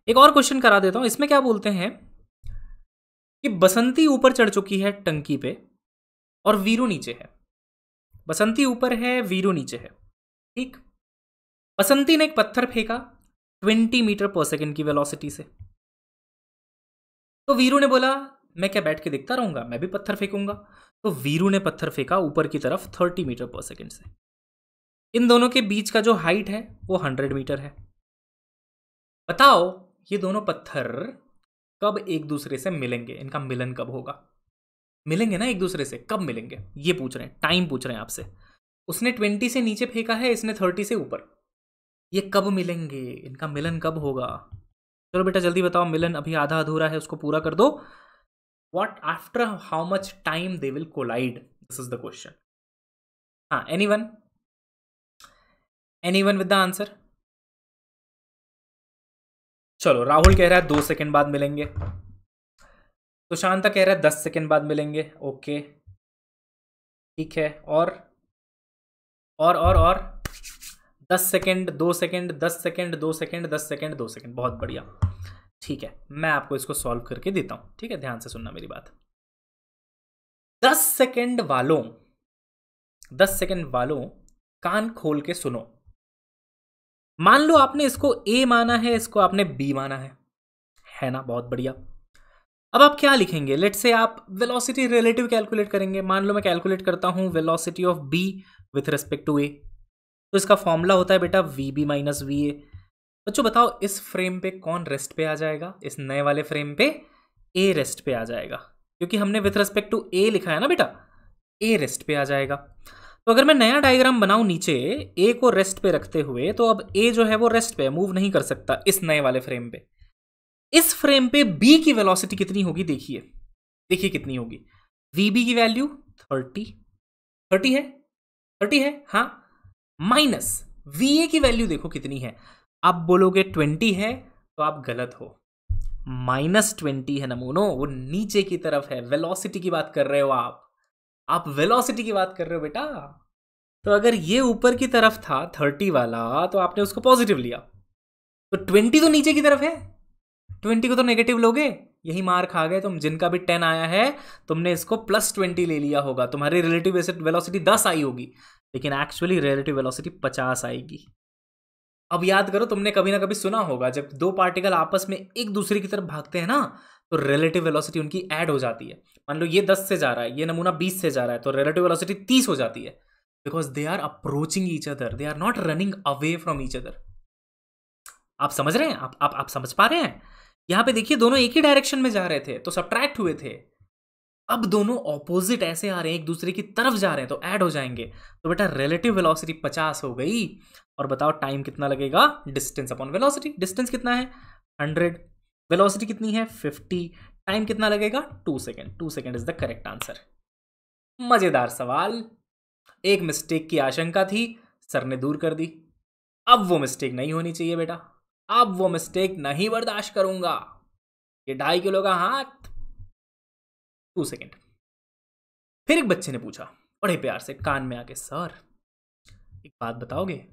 एक और क्वेश्चन करा देता हूं इसमें क्या बोलते हैं कि बसंती ऊपर चढ़ चुकी है टंकी पे और वीरू नीचे है बसंती ऊपर है वीरू नीचे है ठीक बसंती ने एक पत्थर फेंका ट्वेंटी मीटर पर सेकेंड की वेलोसिटी से तो वीरू ने बोला मैं क्या बैठ के देखता रहूंगा मैं भी पत्थर फेंकूंगा तो वीरू ने पत्थर फेंका ऊपर की तरफ थर्टी मीटर पर सेकेंड से इन दोनों के बीच का जो हाइट है वो हंड्रेड मीटर है बताओ ये दोनों पत्थर कब एक दूसरे से मिलेंगे इनका मिलन कब होगा मिलेंगे ना एक दूसरे से कब मिलेंगे ये पूछ रहे हैं टाइम पूछ रहे हैं आपसे उसने ट्वेंटी से नीचे फेंका है इसने थर्टी से ऊपर ये कब मिलेंगे इनका मिलन कब होगा चलो बेटा जल्दी बताओ मिलन अभी आधा अधूरा है उसको पूरा कर दो what after how much time they will collide this is the question हाँ any one any one with the answer चलो राहुल कह रहा है दो सेकंड बाद मिलेंगे सुशांता कह रहा है दस सेकंड बाद मिलेंगे ओके ठीक है और और और और दस सेकेंड दो सेकेंड दस सेकेंड दो सेकेंड दस सेकेंड दो सेकेंड बहुत बढ़िया ठीक है मैं आपको इसको सॉल्व करके देता हूं ठीक है ध्यान से सुनना मेरी बात दस सेकेंड वालों दस सेकेंड वालों कान खोल के सुनो मान लो आपने इसको ए माना है इसको आपने बी माना है है ना बहुत बढ़िया अब आप क्या लिखेंगे लेट से आप वेलोसिटी रिलेटिव कैलकुलेट करेंगे मान लो मैं कैलकुलेट करता हूँ velocity of B with respect to A तो इसका फॉर्मूला होता है बेटा v B minus we A बच्चों बताओ इस फ्रेम पे कौन रेस्ट पे आ जाएगा इस नए वाले फ्रेम पे ए रेस्ट पे आ जाएगा क्योंकि हमने विथ रेस्पेक्ट टू ए लिखा है ना बेटा ए रेस्ट पे आ जाएगा तो अगर मैं नया डायग्राम बनाऊं नीचे ए को रेस्ट पे रखते हुए तो अब ए जो है वो रेस्ट पे मूव नहीं कर सकता इस नए वाले फ्रेम पे इस फ्रेम पे बी की वेलोसिटी कितनी होगी देखिए देखिए कितनी होगी वी बी की वैल्यू थर्टी थर्टी है थर्टी है हाँ माइनस वी ए की वैल्यू देखो कितनी है आप बोलोगे ट्वेंटी है तो आप गलत हो माइनस ट्वेंटी है नमूनो वो नीचे की तरफ है वेलोसिटी की बात कर रहे हो आप आप वेलोसिटी की बात कर रहे हो बेटा तो अगर ये ऊपर की तरफ था थर्टी वाला तो आपने उसको पॉजिटिव लिया तो ट्वेंटी तो नीचे की तरफ है ट्वेंटी को तो नेगेटिव लोगे यही मार्क आ गए तुम जिनका भी टेन आया है तुमने इसको प्लस ट्वेंटी ले लिया होगा तुम्हारी रिलेटिव वेलोसिटी दस आई होगी लेकिन एक्चुअली रिलेटिव वेलोसिटी पचास आएगी अब याद करो तुमने कभी ना कभी सुना होगा जब दो पार्टिकल आपस में एक दूसरे की तरफ भागते हैं ना तो रिलेटिव वेलोसिटी उनकी ऐड हो जाती है मान लो ये दस से जा रहा है ये नमूना बीस से जा रहा है तो रिलेटिव वेलोसिटी तीस हो जाती है because they are approaching each other they are not running away from each other आप समझ रहे हैं आप आप, आप समझ पा रहे हैं यहाँ पे देखिए दोनों एक ही डायरेक्शन में जा रहे थे तो सब्ट्रैक्ट हुए थे अब दोनों ऑपोजिट ऐसे आ रहे हैं एक दूसरे की तरफ जा रहे हैं तो ऐड हो जाएंगे तो बेटा रिलेटिव वेलोसिटी पचास हो गई और बताओ टाइम कितना लगेगा डिस्टेंस अपॉन वेलोसिटी डिस्टेंस कितना है हंड्रेड वेलोसिटी कितनी है फिफ्टी टाइम कितना लगेगा two second two second is the correct answer मजेदार सवाल एक मिस्टेक की आशंका थी सर ने दूर कर दी अब वो मिस्टेक नहीं होनी चाहिए बेटा अब वो मिस्टेक नहीं बर्दाश्त करूंगा ये ढाई किलो का हाथ टू सेकेंड फिर एक बच्चे ने पूछा बड़े प्यार से कान में आके सर एक बात बताओगे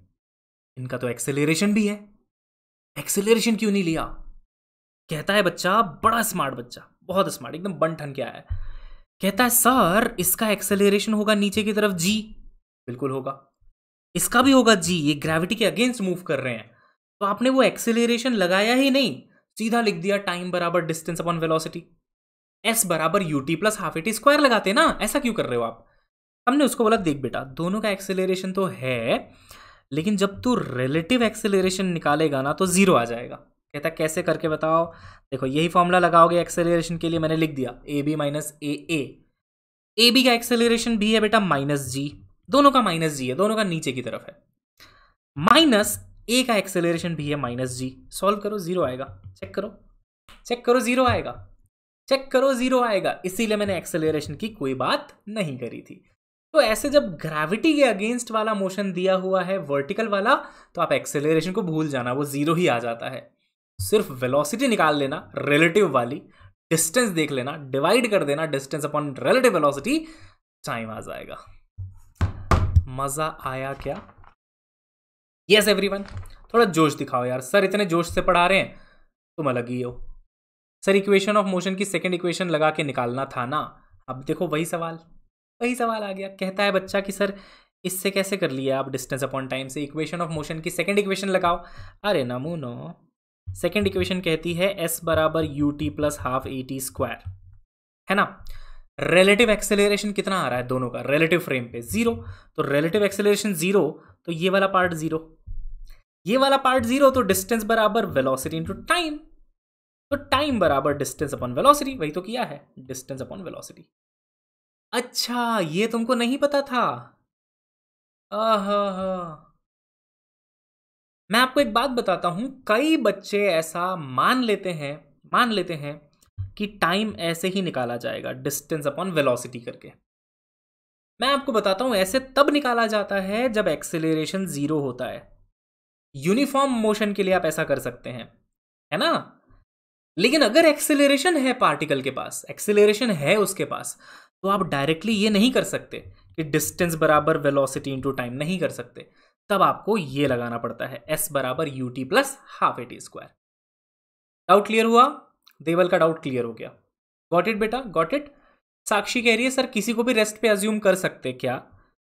इनका तो एक्सेलरेशन भी है एक्सेलरेशन क्यों नहीं लिया कहता है बच्चा बड़ा स्मार्ट बच्चा बहुत स्मार्ट एकदम बन ठन के आया है कहता है सर इसका एक्सेलरेशन होगा नीचे की तरफ जी बिल्कुल होगा इसका भी होगा जी ये ग्रेविटी के अगेंस्ट मूव कर रहे हैं तो आपने वो एक्सेलरेशन लगाया ही नहीं सीधा लिख दिया टाइम बराबर डिस्टेंस अपॉन वेलोसिटी एस बराबर u t plus half a t square लगाते ना ऐसा क्यों कर रहे हो आप हमने उसको बोला देख बेटा दोनों का एक्सेलरेशन तो है लेकिन जब तू रिलेटिव एक्सेलरेशन निकालेगा ना तो जीरो आ जाएगा कहता कैसे करके बताओ देखो यही फॉर्मूला लगाओगे एक्सेलरेशन के लिए मैंने लिख दिया a B minus a A a B का एक्सेलरेशन भी है बेटा माइनस जी दोनों का माइनस जी है दोनों का नीचे की तरफ है माइनस ए का एक्सेलरेशन भी है माइनस जी सॉल्व करो जीरो आएगा चेक करो चेक करो जीरो आएगा चेक करो जीरो आएगा इसीलिए मैंने एक्सेलरेशन की कोई बात नहीं करी थी तो ऐसे जब ग्रेविटी के अगेंस्ट वाला मोशन दिया हुआ है वर्टिकल वाला तो आप एक्सेलरेशन को भूल जाना वो जीरो ही आ जाता है सिर्फ वेलोसिटी निकाल लेना रिलेटिव वाली डिस्टेंस देख लेना डिवाइड कर देना distance upon relative velocity time आ जाएगा मजा आया क्या यस एवरीवन थोड़ा जोश दिखाओ यार सर इतने जोश से पढ़ा रहे हैं तुम अलग ही हो सर इक्वेशन ऑफ मोशन की सेकेंड इक्वेशन लगा के निकालना था ना अब देखो वही सवाल वही सवाल आ गया कहता है बच्चा कि सर इससे कैसे कर लिया आप डिस्टेंस अपॉन टाइम से इक्वेशन ऑफ मोशन की सेकेंड इक्वेशन लगाओ अरे नमूनो सेकेंड इक्वेशन कहती है एस बराबर u t plus half a t square है ना रिलेटिव एक्सेलरेशन कितना आ रहा है दोनों का रिलेटिव फ्रेम पे जीरो तो रिलेटिव एक्सेलरेशन जीरो तो ये वाला पार्ट जीरो ये वाला पार्ट जीरो तो डिस्टेंस बराबर वेलोसिटी इंटू टाइम तो टाइम बराबर डिस्टेंस अपॉन वेलोसिटी वही तो किया है डिस्टेंस अपॉन वेलोसिटी अच्छा ये तुमको नहीं पता था आह मैं आपको एक बात बताता हूँ कई बच्चे ऐसा मान लेते हैं मान लेते हैं कि टाइम ऐसे ही निकाला जाएगा डिस्टेंस अपॉन वेलोसिटी करके मैं आपको बताता हूँ ऐसे तब निकाला जाता है जब एक्सेलरेशन ज़ीरो होता है यूनिफॉर्म मोशन के लिए आप ऐसा कर सकते हैं है ना लेकिन अगर एक्सेलरेशन है पार्टिकल के पास एक्सेलरेशन है उसके पास तो आप डायरेक्टली ये नहीं कर सकते कि डिस्टेंस बराबर वेलोसिटी इंटू टाइम नहीं कर सकते तब आपको ये लगाना पड़ता है एस बराबर u t plus half a t square doubt clear हुआ देवल का डाउट क्लियर हो गया गॉट इट बेटा गॉट इट साक्षी कह रही है सर किसी को भी रेस्ट पे अज्यूम कर सकते क्या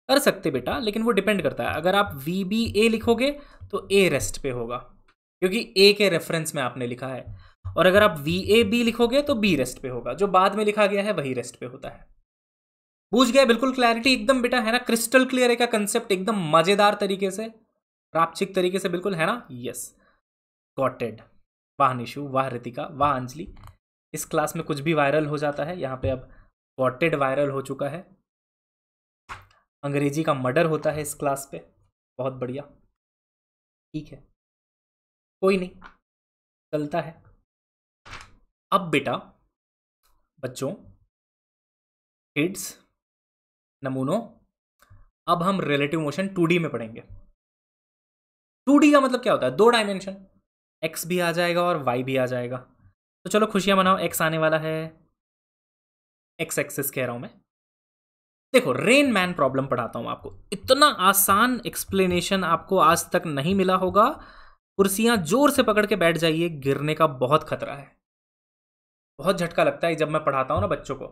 कर सकते बेटा लेकिन वो डिपेंड करता है अगर आप वी बी ए लिखोगे तो ए रेस्ट पे होगा क्योंकि ए के रेफरेंस में आपने लिखा है और अगर आप वी ए बी लिखोगे तो बी रेस्ट पे होगा जो बाद में लिखा गया है वही रेस्ट पे होता है पूछ गया बिल्कुल क्लैरिटी एकदम बेटा है ना क्रिस्टल क्लियर है का कंसेप्ट एकदम मजेदार तरीके से प्रापचिक तरीके से बिल्कुल है ना यस गॉटेड वाह निशु वाह रितिका वाह अंजलि इस क्लास में कुछ भी वायरल हो जाता है यहाँ पे अब गॉटेड वायरल हो चुका है अंग्रेजी का मर्डर होता है इस क्लास पे बहुत बढ़िया ठीक है कोई नहीं चलता है अब बेटा बच्चों किड्स नमूनों अब हम रिलेटिव मोशन टू में पढ़ेंगे टू का मतलब क्या होता है दो डायमेंशन एक्स भी आ जाएगा और वाई भी आ जाएगा तो चलो खुशियां मनाओ एक्स आने वाला है एक्स एक्सेस कह रहा हूं मैं देखो रेन मैन प्रॉब्लम पढ़ाता हूं आपको इतना आसान एक्सप्लेनेशन आपको आज तक नहीं मिला होगा कुर्सियां जोर से पकड़ के बैठ जाइए गिरने का बहुत खतरा है बहुत झटका लगता है जब मैं पढ़ाता हूं ना बच्चों को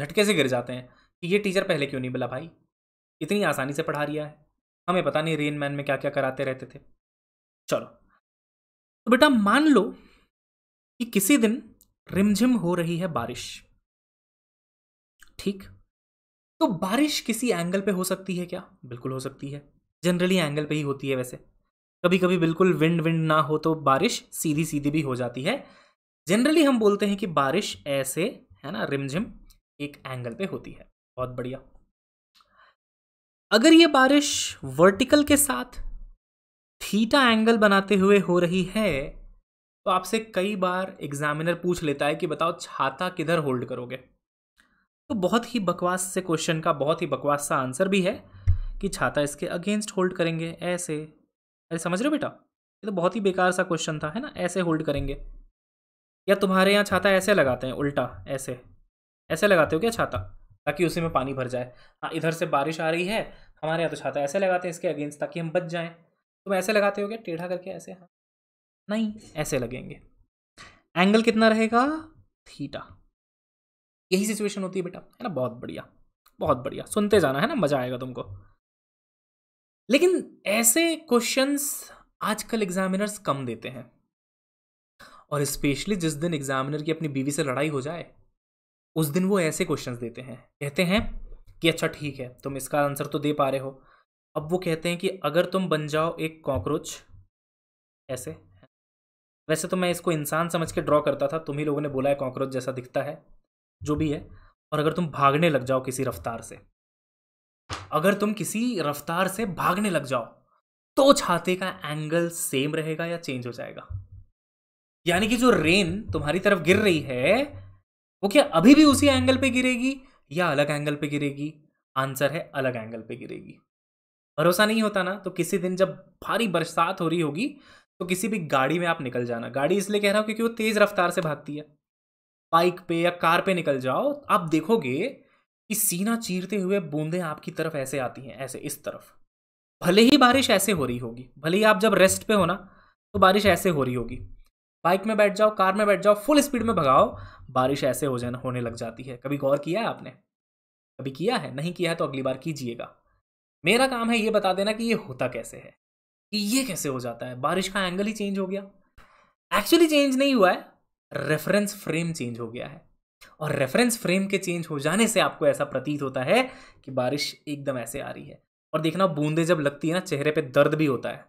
झटके से गिर जाते हैं कि ये टीचर पहले क्यों नहीं बोला भाई इतनी आसानी से पढ़ा रिया है हमें पता नहीं रेन मैन में क्या क्या कराते रहते थे चलो तो बेटा मान लो कि किसी दिन रिमझिम हो रही है बारिश ठीक तो बारिश किसी एंगल पे हो सकती है क्या बिल्कुल हो सकती है जनरली एंगल पे ही होती है वैसे कभी कभी बिल्कुल विंड विंड ना हो तो बारिश सीधी सीधी भी हो जाती है जनरली हम बोलते हैं कि बारिश ऐसे है ना रिमझिम एक एंगल पे होती है बहुत बढ़िया अगर ये बारिश वर्टिकल के साथ थीटा एंगल बनाते हुए हो रही है तो आपसे कई बार एग्जामिनर पूछ लेता है कि बताओ छाता किधर होल्ड करोगे तो बहुत ही बकवास से क्वेश्चन का बहुत ही बकवास सा आंसर भी है कि छाता इसके अगेंस्ट होल्ड करेंगे ऐसे अरे समझ रहे हो बेटा ये तो बहुत ही बेकार सा क्वेश्चन था है ना ऐसे होल्ड करेंगे या तुम्हारे यहाँ छाता ऐसे लगाते हैं उल्टा ऐसे ऐसे लगाते हो क्या छाता ताकि उसी में पानी भर जाए हाँ इधर से बारिश आ रही है हमारे यहाँ तो छाता ऐसे लगाते हैं इसके अगेंस्ट ताकि हम बच जाएँ तुम ऐसे लगाते हो क्या टेढ़ा करके ऐसे हाँ नहीं ऐसे लगेंगे एंगल कितना रहेगा थीटा यही सिचुएशन होती है बेटा है ना बहुत बढ़िया बहुत बढ़िया सुनते जाना है ना मजा आएगा तुमको लेकिन ऐसे क्वेश्चंस आजकल एग्जामिनर्स कम देते हैं और स्पेशली जिस दिन एग्जामिनर की अपनी बीवी से लड़ाई हो जाए उस दिन वो ऐसे क्वेश्चंस देते हैं कहते हैं कि अच्छा ठीक है तुम इसका आंसर तो दे पा रहे हो अब वो कहते हैं कि अगर तुम बन जाओ एक कॉकरोच ऐसे वैसे तो मैं इसको इंसान समझ के ड्रॉ करता था तुम ही लोगों ने बोला है कॉकरोच जैसा दिखता है जो भी है और अगर तुम भागने लग जाओ किसी रफ्तार से अगर तुम किसी रफ्तार से भागने लग जाओ तो छाते का एंगल सेम रहेगा या चेंज हो जाएगा यानी कि जो रेन तुम्हारी तरफ गिर रही है वो क्या अभी भी उसी एंगल पे गिरेगी या अलग एंगल पे गिरेगी आंसर है अलग एंगल पे गिरेगी भरोसा नहीं होता ना तो किसी दिन जब भारी बरसात हो रही होगी तो किसी भी गाड़ी में आप निकल जाना गाड़ी इसलिए कह रहा हूँ क्योंकि वो तेज़ रफ्तार से भागती है बाइक पे या कार पे निकल जाओ आप देखोगे कि सीना चीरते हुए बूंदें आपकी तरफ ऐसे आती हैं ऐसे इस तरफ भले ही बारिश ऐसे हो रही होगी भले ही आप जब रेस्ट पे हो ना तो बारिश ऐसे हो रही होगी बाइक में बैठ जाओ कार में बैठ जाओ फुल स्पीड में भगाओ बारिश ऐसे हो जाना होने लग जाती है कभी गौर किया है आपने कभी किया है नहीं किया है तो अगली बार कीजिएगा मेरा काम है ये बता देना कि ये होता कैसे है कि ये कैसे हो जाता है बारिश का एंगल ही चेंज हो गया एक्चुअली चेंज नहीं हुआ है रेफरेंस फ्रेम चेंज हो गया है और रेफरेंस फ्रेम के चेंज हो जाने से आपको ऐसा प्रतीत होता है कि बारिश एकदम ऐसे आ रही है और देखना बूंदे जब लगती है ना चेहरे पे दर्द भी होता है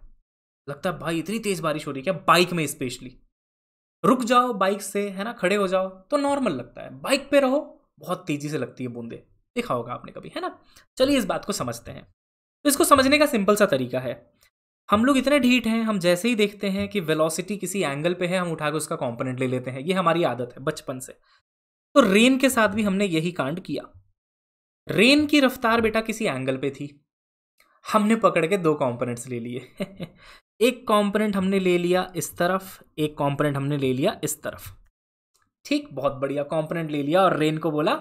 लगता है भाई इतनी तेज बारिश हो रही है क्या बाइक में स्पेशली रुक जाओ बाइक से है ना खड़े हो जाओ तो नॉर्मल लगता है बाइक पे रहो बहुत तेजी से लगती है बूंदे दिखा होगा आपने कभी है ना चलिए इस बात को समझते हैं तो इसको समझने का सिंपल सा तरीका है हम लोग इतने ढीठ हैं हम जैसे ही देखते हैं कि वेलोसिटी किसी एंगल पे है हम उठाकर उसका कंपोनेंट ले लेते हैं ये हमारी आदत है बचपन से तो रेन के साथ भी हमने यही कांड किया रेन की रफ्तार बेटा किसी एंगल पे थी हमने पकड़ के दो कॉम्पोनेंट्स ले लिए एक कॉम्पोनेंट हमने ले लिया इस तरफ एक कॉम्पोनेंट हमने ले लिया इस तरफ ठीक बहुत बढ़िया कॉम्पोनेंट ले लिया और रेन को बोला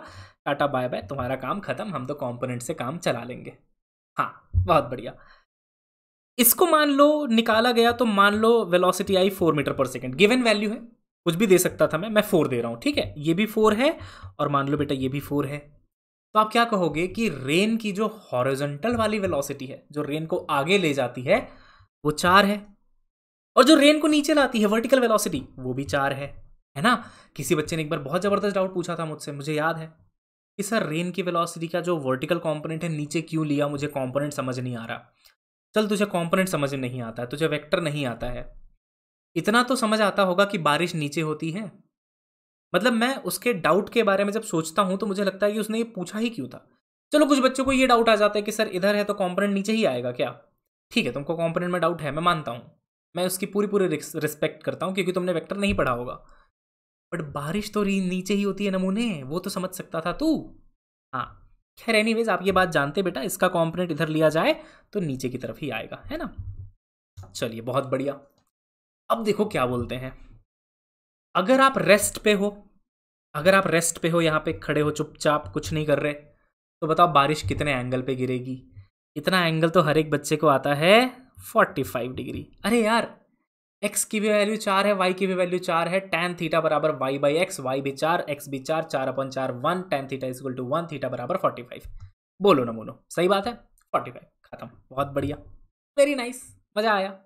टाटा बाय बाय तुम्हारा काम खत्म हम तो कॉम्पोनेंट से काम चला लेंगे हाँ बहुत बढ़िया इसको मान लो निकाला गया तो मान लो वेलोसिटी आई फोर मीटर पर सेकेंड गिवन वैल्यू है कुछ भी दे सकता था मैं मैं फोर दे रहा हूँ ठीक है ये भी फोर है और मान लो बेटा ये भी फोर है तो आप क्या कहोगे कि रेन की जो हॉरिजेंटल वाली वेलोसिटी है जो रेन को आगे ले जाती है वो चार है और जो रेन को नीचे लाती है वर्टिकल वेलोसिटी वो भी चार है है ना किसी बच्चे ने एक बार बहुत ज़बरदस्त डाउट पूछा था मुझसे मुझे याद है कि सर रेन की वेलोसिटी का जो वर्टिकल कंपोनेंट है नीचे क्यों लिया मुझे कंपोनेंट समझ नहीं आ रहा चल तुझे कंपोनेंट समझ नहीं आता तुझे वेक्टर नहीं आता है इतना तो समझ आता होगा कि बारिश नीचे होती है मतलब मैं उसके डाउट के बारे में जब सोचता हूँ तो मुझे लगता है कि उसने ये पूछा ही क्यों था चलो कुछ बच्चों को ये डाउट आ जाता है कि सर इधर है तो कॉम्पोनेंट नीचे ही आएगा क्या ठीक है तुमको कॉम्पोनेंट में डाउट है मैं मानता हूँ मैं उसकी पूरी पूरी रिस्पेक्ट करता हूँ क्योंकि तुमने वेक्टर नहीं पढ़ा होगा बट बारिश तो नीचे ही होती है नमूने वो तो समझ सकता था तू हाँ खैर एनी आप ये बात जानते बेटा इसका कॉम्पोनेंट इधर लिया जाए तो नीचे की तरफ ही आएगा है ना चलिए बहुत बढ़िया अब देखो क्या बोलते हैं अगर आप रेस्ट पे हो अगर आप रेस्ट पे हो यहाँ पे खड़े हो चुपचाप कुछ नहीं कर रहे तो बताओ बारिश कितने एंगल पे गिरेगी इतना एंगल तो हर एक बच्चे को आता है फोर्टी फाइव डिग्री अरे यार एक्स की भी वैल्यू चार है वाई की भी वैल्यू चार है टेन थीटा बराबर वाई बाई एक्स वाई भी चार एक्स भी चार चार अपन चार one tan theta equal to one theta बराबर फोर्टी फाइव बोलो ना बोलो सही बात है फोर्टी फाइव खत्म बहुत बढ़िया वेरी नाइस मज़ा आया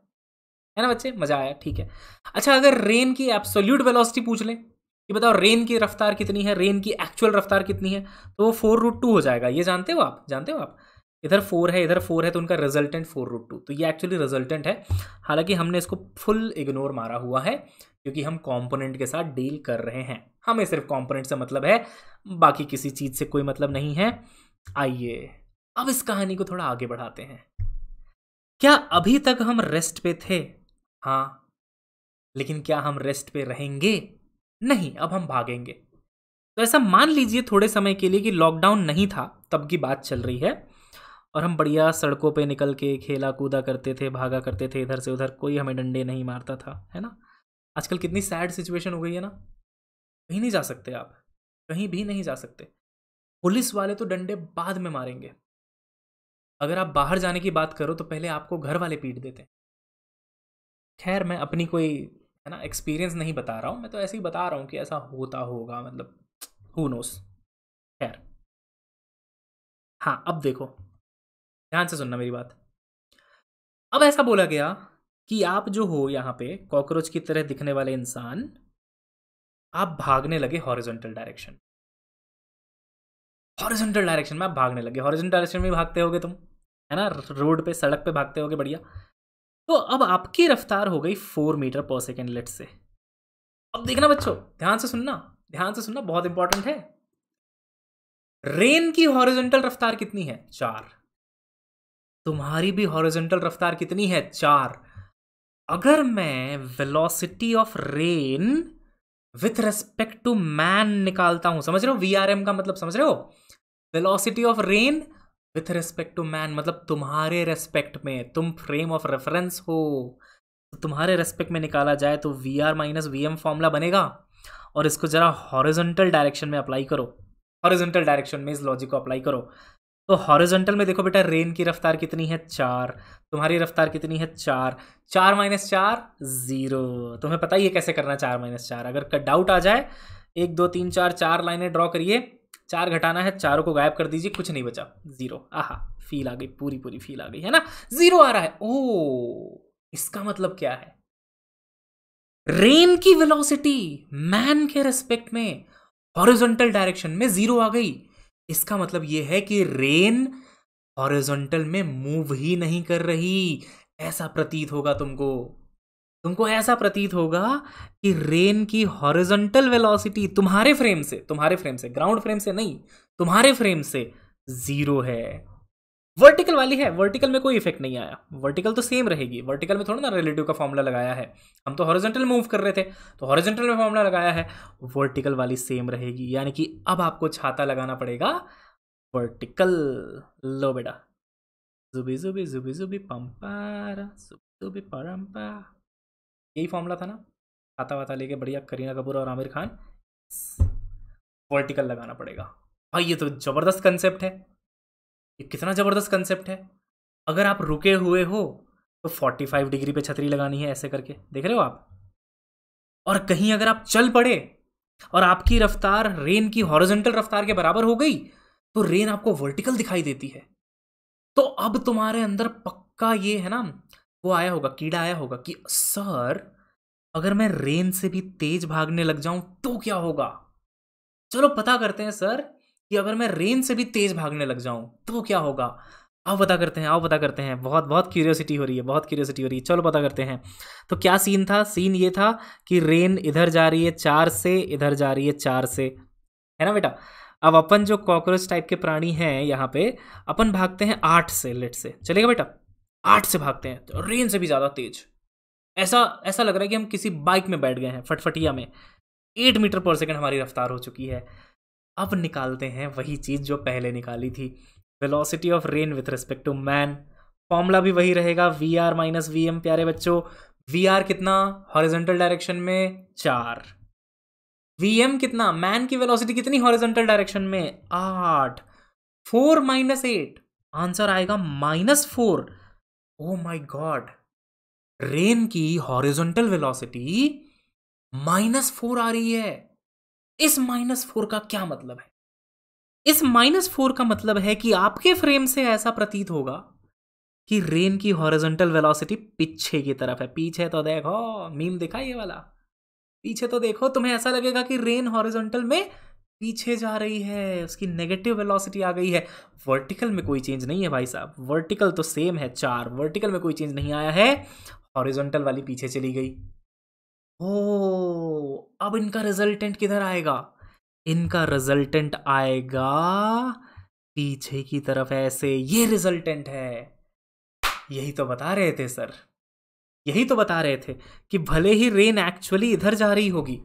है ना बच्चे मजा आया ठीक है अच्छा अगर रेन की एब्सोल्यूट वेलोसिटी पूछ लें कि बताओ रेन की रफ्तार कितनी है रेन की एक्चुअल रफ्तार कितनी है तो वो फोर रूट टू हो जाएगा ये जानते हो आप जानते हो आप इधर फोर है इधर फोर है तो उनका रिजल्टेंट फोर रूट टू तो ये एक्चुअली रिजल्टेंट है हालांकि हमने इसको फुल इग्नोर मारा हुआ है क्योंकि हम कंपोनेंट के साथ डील कर रहे हैं हमें सिर्फ कंपोनेंट से मतलब है बाकी किसी चीज़ से कोई मतलब नहीं है आइए अब इस कहानी को थोड़ा आगे बढ़ाते हैं क्या अभी तक हम रेस्ट पे थे हाँ लेकिन क्या हम रेस्ट पे रहेंगे नहीं अब हम भागेंगे तो ऐसा मान लीजिए थोड़े समय के लिए कि लॉकडाउन नहीं था तब की बात चल रही है और हम बढ़िया सड़कों पे निकल के खेला कूदा करते थे भागा करते थे इधर से उधर कोई हमें डंडे नहीं मारता था है ना आजकल कितनी सैड सिचुएशन हो गई है ना कहीं नहीं जा सकते आप कहीं भी नहीं जा सकते पुलिस वाले तो डंडे बाद में मारेंगे अगर आप बाहर जाने की बात करो तो पहले आपको घर वाले पीट देते हैं खैर मैं अपनी कोई है ना एक्सपीरियंस नहीं बता रहा हूँ मैं तो ऐसे ही बता रहा हूँ कि ऐसा होता होगा मतलब हु नोस खैर हाँ अब देखो ध्यान से सुनना मेरी बात अब ऐसा बोला गया कि आप जो हो यहाँ पे कॉकरोच की तरह दिखने वाले इंसान आप भागने लगे हॉरिजेंटल डायरेक्शन हॉरिजेंटल डायरेक्शन में आप भागने लगे हॉरिजेंटल डायरेक्शन में भागते होगे तुम है ना रोड पे सड़क पे भागते होगे बढ़िया तो अब आपकी रफ्तार हो गई फोर मीटर पर सेकेंड लेट से अब देखना बच्चों ध्यान से सुनना ध्यान से सुनना बहुत इंपॉर्टेंट है रेन की हॉरिजेंटल रफ्तार कितनी है चार तुम्हारी भी हॉरिजेंटल रफ्तार कितनी है चार अगर मैं velocity of rain with respect to man निकालता हूं समझ रहे हो वीआरएम का मतलब समझ रहे हो velocity of rain with respect to man मतलब तुम्हारे रेस्पेक्ट में तुम फ्रेम ऑफ रेफरेंस हो तो तुम्हारे रेस्पेक्ट में निकाला जाए तो v R minus v M formula बनेगा और इसको ज़रा हॉरिजेंटल डायरेक्शन में अप्लाई करो हॉरिजेंटल डायरेक्शन में इस लॉजिक को अप्लाई करो तो हॉरिजेंटल में देखो बेटा रेन की रफ्तार कितनी है चार तुम्हारी रफ्तार कितनी है चार चार माइनस चार ज़ीरो तुम्हें पता ही है कैसे करना चार माइनस चार अगर डाउट आ जाए एक दो तीन चार चार लाइनें ड्रॉ करिए चार घटाना है चारों को गायब कर दीजिए कुछ नहीं बचा जीरो आहा फील आ गई पूरी पूरी फील आ गई है ना जीरो आ रहा है ओ इसका मतलब क्या है रेन की वेलोसिटी मैन के रेस्पेक्ट में हॉरिजॉन्टल डायरेक्शन में जीरो आ गई इसका मतलब यह है कि रेन हॉरिजॉन्टल में मूव ही नहीं कर रही ऐसा प्रतीत होगा तुमको तुमको ऐसा प्रतीत होगा कि रेन की हॉरिजेंटल वेलोसिटी तुम्हारे फ्रेम से तुम्हारे फ्रेम से ग्राउंड फ्रेम से नहीं तुम्हारे फ्रेम से जीरो है वर्टिकल वाली है वर्टिकल में कोई इफेक्ट नहीं आया वर्टिकल तो सेम रहेगी वर्टिकल में थोड़ा ना रिलेटिव का फॉर्मूला लगाया है हम तो हॉरिजेंटल मूव कर रहे थे तो हॉरिजेंटल में फॉर्मूला लगाया है वर्टिकल वाली सेम रहेगी यानी कि अब आपको छाता लगाना पड़ेगा वर्टिकल लो बेटा जुबी जुबी जुबी जुबी पंपारा जुबी जुबी परम्पा यही फॉर्मूला था ना खाता वाता लेके बढ़िया करीना कपूर और आमिर खान वर्टिकल लगाना पड़ेगा भाई ये तो ज़बरदस्त कंसेप्ट है ये कितना ज़बरदस्त कंसेप्ट है अगर आप रुके हुए हो तो 45 डिग्री पे छतरी लगानी है ऐसे करके देख रहे हो आप और कहीं अगर आप चल पड़े और आपकी रफ्तार रेन की हॉरिजेंटल रफ्तार के बराबर हो गई तो रेन आपको वर्टिकल दिखाई देती है तो अब तुम्हारे अंदर पक्का ये है ना वो आया होगा कीड़ा आया होगा कि सर अगर मैं रेन से भी तेज भागने लग जाऊं तो क्या होगा चलो पता करते हैं सर कि अगर मैं रेन से भी तेज भागने लग जाऊं तो क्या होगा आओ पता करते हैं आओ पता करते हैं बहुत बहुत क्यूरियोसिटी हो रही है बहुत क्यूरियोसिटी हो रही है चलो पता करते हैं तो क्या सीन था सीन ये था कि रेन इधर जा रही है चार से इधर जा रही है चार से है ना बेटा अब अपन जो कॉकरोच टाइप के प्राणी हैं यहाँ पे अपन भागते हैं आठ से लेट से चलेगा बेटा आठ से भागते हैं तो रेन से भी ज़्यादा तेज ऐसा ऐसा लग रहा है कि हम किसी बाइक में बैठ गए हैं फटफटिया में एट मीटर पर सेकेंड हमारी रफ्तार हो चुकी है अब निकालते हैं वही चीज़ जो पहले निकाली थी velocity of rain with respect to man formula भी वही रहेगा v R minus v M प्यारे बच्चों वी आर कितना हॉरिजेंटल डायरेक्शन में चार वी एम कितना मैन की वेलोसिटी कितनी हॉरिजेंटल डायरेक्शन में आठ फोर माइनस एट आंसर आएगा minus four oh my God rain की हॉरिजोंटल वेलोसिटी माइनस फोर आ रही है इस माइनस फोर का क्या मतलब है इस माइनस फोर का मतलब है कि आपके फ्रेम से ऐसा प्रतीत होगा कि रेन की हॉरिजोंटल वेलोसिटी पीछे की तरफ है पीछे तो देखो मीम दिखा ये वाला पीछे तो देखो तुम्हें ऐसा लगेगा कि रेन हॉरिजोंटल में पीछे जा रही है उसकी नेगेटिव वेलोसिटी आ गई है वर्टिकल में कोई चेंज नहीं है भाई साहब वर्टिकल तो सेम है चार वर्टिकल में कोई चेंज नहीं आया है हॉरिजॉन्टल वाली पीछे चली गई ओ अब इनका रिजल्टेंट किधर आएगा इनका रिजल्टेंट आएगा पीछे की तरफ ऐसे ये रिजल्टेंट है यही तो बता रहे थे सर यही तो बता रहे थे कि भले ही रेन एक्चुअली इधर जा रही होगी